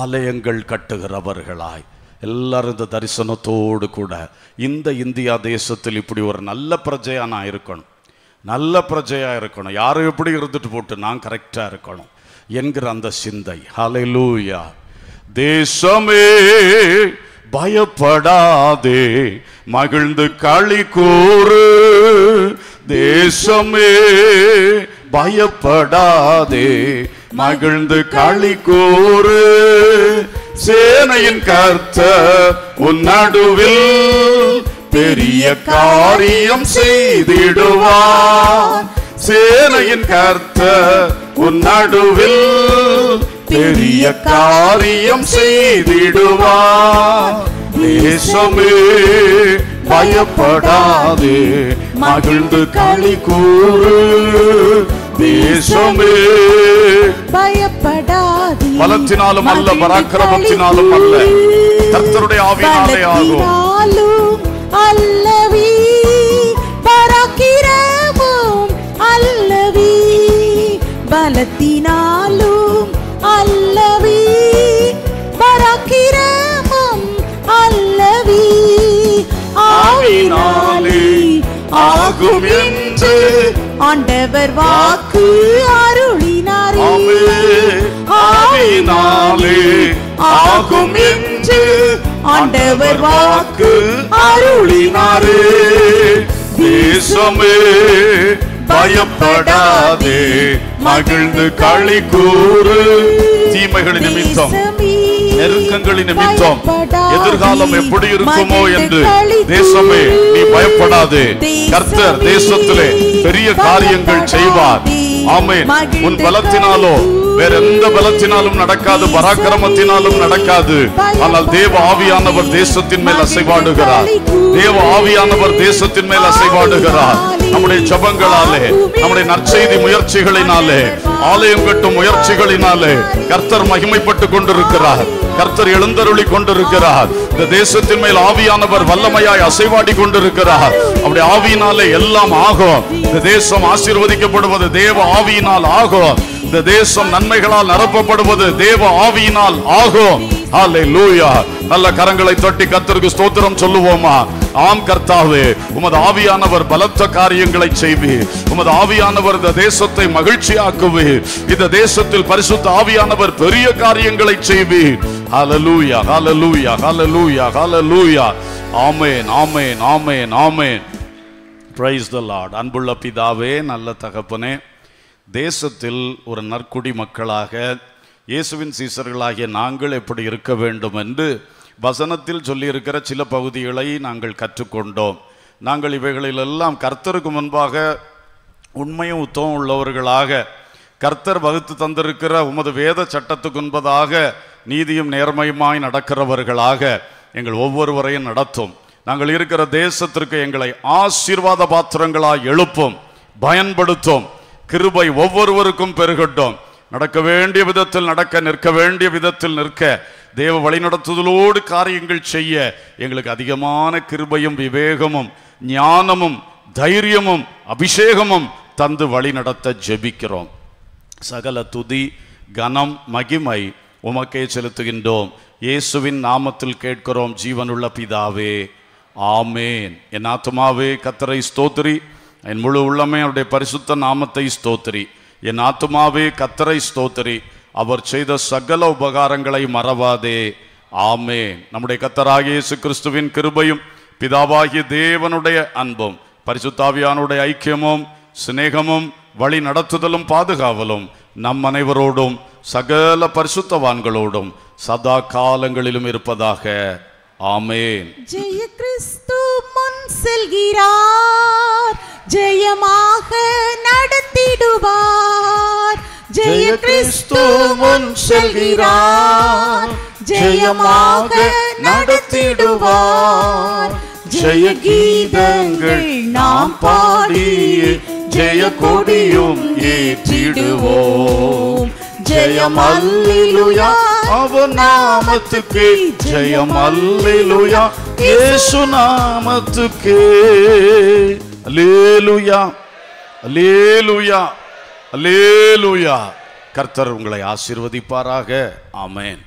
ஆலயங்கள் கட்டுகிறவர்களாய் எல்லாரும் இந்த தரிசனத்தோடு கூட இந்த இந்தியா தேசத்தில் இப்படி ஒரு நல்ல பிரஜையாக நான் இருக்கணும் நல்ல பிரஜையாக இருக்கணும் யாரும் எப்படி இருந்துட்டு போட்டு நான் கரெக்டாக இருக்கணும் என்கிற அந்த சிந்தை ஹலெலூயா தேசமே பயப்படாதே மகிழ்ந்து களி கூறு தேசமே பயப்படாதே மகிழ்ந்து காளி கூறு சேனையின் கர்த்த உன் நடுவில் பெரிய காரியம் செய்திடுவார் சேனையின் கர்த்த உன் நடுவில் பெரிய காரியம் செய்திடுவார் நேசமே பயப்படாதே மகிழ்ந்து காளி கூறு தேசமே பயப்படாதே பலத்தினாலும் அல்ல பராக்கிரமத்தினாலும் அல்ல கர்த்தருடைய ஆவியினாலே ஆகும் அல்லவி பராக்கிரமும் அல்லவி பலத்தினாலும் அல்லவி பராக்கிரமும் அல்லவி ஆவினாலே ஆகும் என்று ஆண்டவர் வாக்கு ஆகும் என்று ஆண்டவர் வாக்கு அருளினாரே தேசமே பயப்படாதே மகிழ்ந்து களி கூறு தீமைகளின் நிமித்தம் நெருக்கங்களின் நிமித்தம் எதிர்காலம் எப்படி இருக்குமோ என்று தேசமே நீ பயப்படாது கர்த்தர் தேசத்திலே பெரிய காரியங்கள் செய்வார் ஆமேன் உன் பலத்தினாலோ வேற எந்த பலத்தினாலும் நடக்காது பராக்கிரமத்தினாலும் நடக்காது ஆனால் தேவ ஆவியானவர் தேசத்தின் மேல் அசைவாடுகிறார் தேவ ஆவியானவர் தேசத்தின் மேல் அசைவாடுகிறார் நம்முடைய ஜபங்களாலே நம்முடைய நற்செய்தி முயற்சிகளினாலே ஆலயம் கட்டும் முயற்சிகளினாலே கர்த்தர் மகிமைப்பட்டு கொண்டிருக்கிறார் கர்த்தர் எழுந்தருளி கொண்டிருக்கிறார் இந்த தேசத்தின் மேல் ஆவியானவர் வல்லமையாய் அசைவாடி கொண்டிருக்கிறார் அப்படி ஆவியினாலே எல்லாம் ஆகும் இந்த தேசம் ஆசீர்வதிக்கப்படுவது தேவ ஆவியினால் ஆகும் இந்த தேசம் நன்மைகளால் நிரப்பப்படுவது தேவ ஆவியினால் ஆகும் நல்ல கரங்களை தொட்டி கத்தருக்கு ஸ்தோத்திரம் சொல்லுவோமா ஆம் கர்த்தாவே உமது ஆவியானவர் பலத்த காரியங்களை செய்வி உமது ஆவியானவர் இந்த தேசத்தை மகிழ்ச்சியாக்குவி இந்த தேசத்தில் பரிசுத்த ஆவியானவர் பெரிய காரியங்களை செய்வி ஹலலூயா ஹலலூயா ஹலலூயா ஹலலூயா ஆமே நாமே நாமே நாமே பிரைஸ் த லார்ட் அன்புள்ள பிதாவே நல்ல தகப்பனே தேசத்தில் ஒரு நற்குடி மக்களாக இயேசுவின் சீசர்களாகிய நாங்கள் எப்படி இருக்க வேண்டும் என்று வசனத்தில் சொல்லியிருக்கிற சில பகுதிகளை நாங்கள் கற்றுக்கொண்டோம் நாங்கள் இவைகளிலெல்லாம் கர்த்தருக்கு முன்பாக உண்மையும் உத்தவம் உள்ளவர்களாக கர்த்தர் வகுத்து தந்திருக்கிற உமது வேத சட்டத்துக்கு உண்பதாக நீதியும் நேர்மையுமாய் நடக்கிறவர்களாக எங்கள் ஒவ்வொருவரையும் நடத்தும் நாங்கள் இருக்கிற தேசத்திற்கு எங்களை ஆசீர்வாத பாத்திரங்களாய் எழுப்பும் பயன்படுத்தும் கிருபை ஒவ்வொருவருக்கும் பெருகட்டும் நடக்க வேண்டிய விதத்தில் நடக்க நிற்க வேண்டிய விதத்தில் நிற்க தேவ வழிநடத்துதலோடு காரியங்கள் செய்ய எங்களுக்கு அதிகமான கிருபையும் விவேகமும் ஞானமும் தைரியமும் அபிஷேகமும் தந்து வழி நடத்த ஜெபிக்கிறோம் சகல துதி கனம் மகிமை உமக்கே செலுத்துகின்றோம் இயேசுவின் நாமத்தில் கேட்கிறோம் ஜீவனுள்ள பிதாவே ஆமேன் என் ஆத்மாவே கத்தரை ஸ்தோத்திரி என் முழு உள்ளமே அவருடைய பரிசுத்த நாமத்தை ஸ்தோத்திரி என் ஆத்துமாவே கத்தரை ஸ்தோத்திரி அவர் செய்த சகல உபகாரங்களை மறவாதே ஆமே நம்முடைய கத்தராகிய இயேசு கிறிஸ்துவின் கிருபையும் பிதாவாகிய தேவனுடைய அன்பும் பரிசுத்தாவியானுடைய ஐக்கியமும் சிநேகமும் வழி நடத்துதலும் பாதுகாவலும் நம் அனைவரோடும் சகல பரிசுத்தவான்களோடும் சதா காலங்களிலும் இருப்பதாக ஆமேன் ஜெய கிறிஸ்து முன் செல்கிறார் ஜெயமாக நடத்திடுவார் ஜெய கிறிஸ்து முன் செல்கிறார் ஜெயமாக நடத்திடுவார் ஜெய கீதங்கள் நாம் பாடி ஜெய கொடியும் ஏற்றிடுவோம் ஜெயம் அல்லேலூயா அவர் நாமத்துக்கு ஜெயம் அல்லேலூயா இயேசு நாமத்துக்கு அல்லேலூயா அல்லேலூயா அல்லேலூயா கர்த்தர் உங்களை ஆசீர்வதிப்பாராக ஆமேன்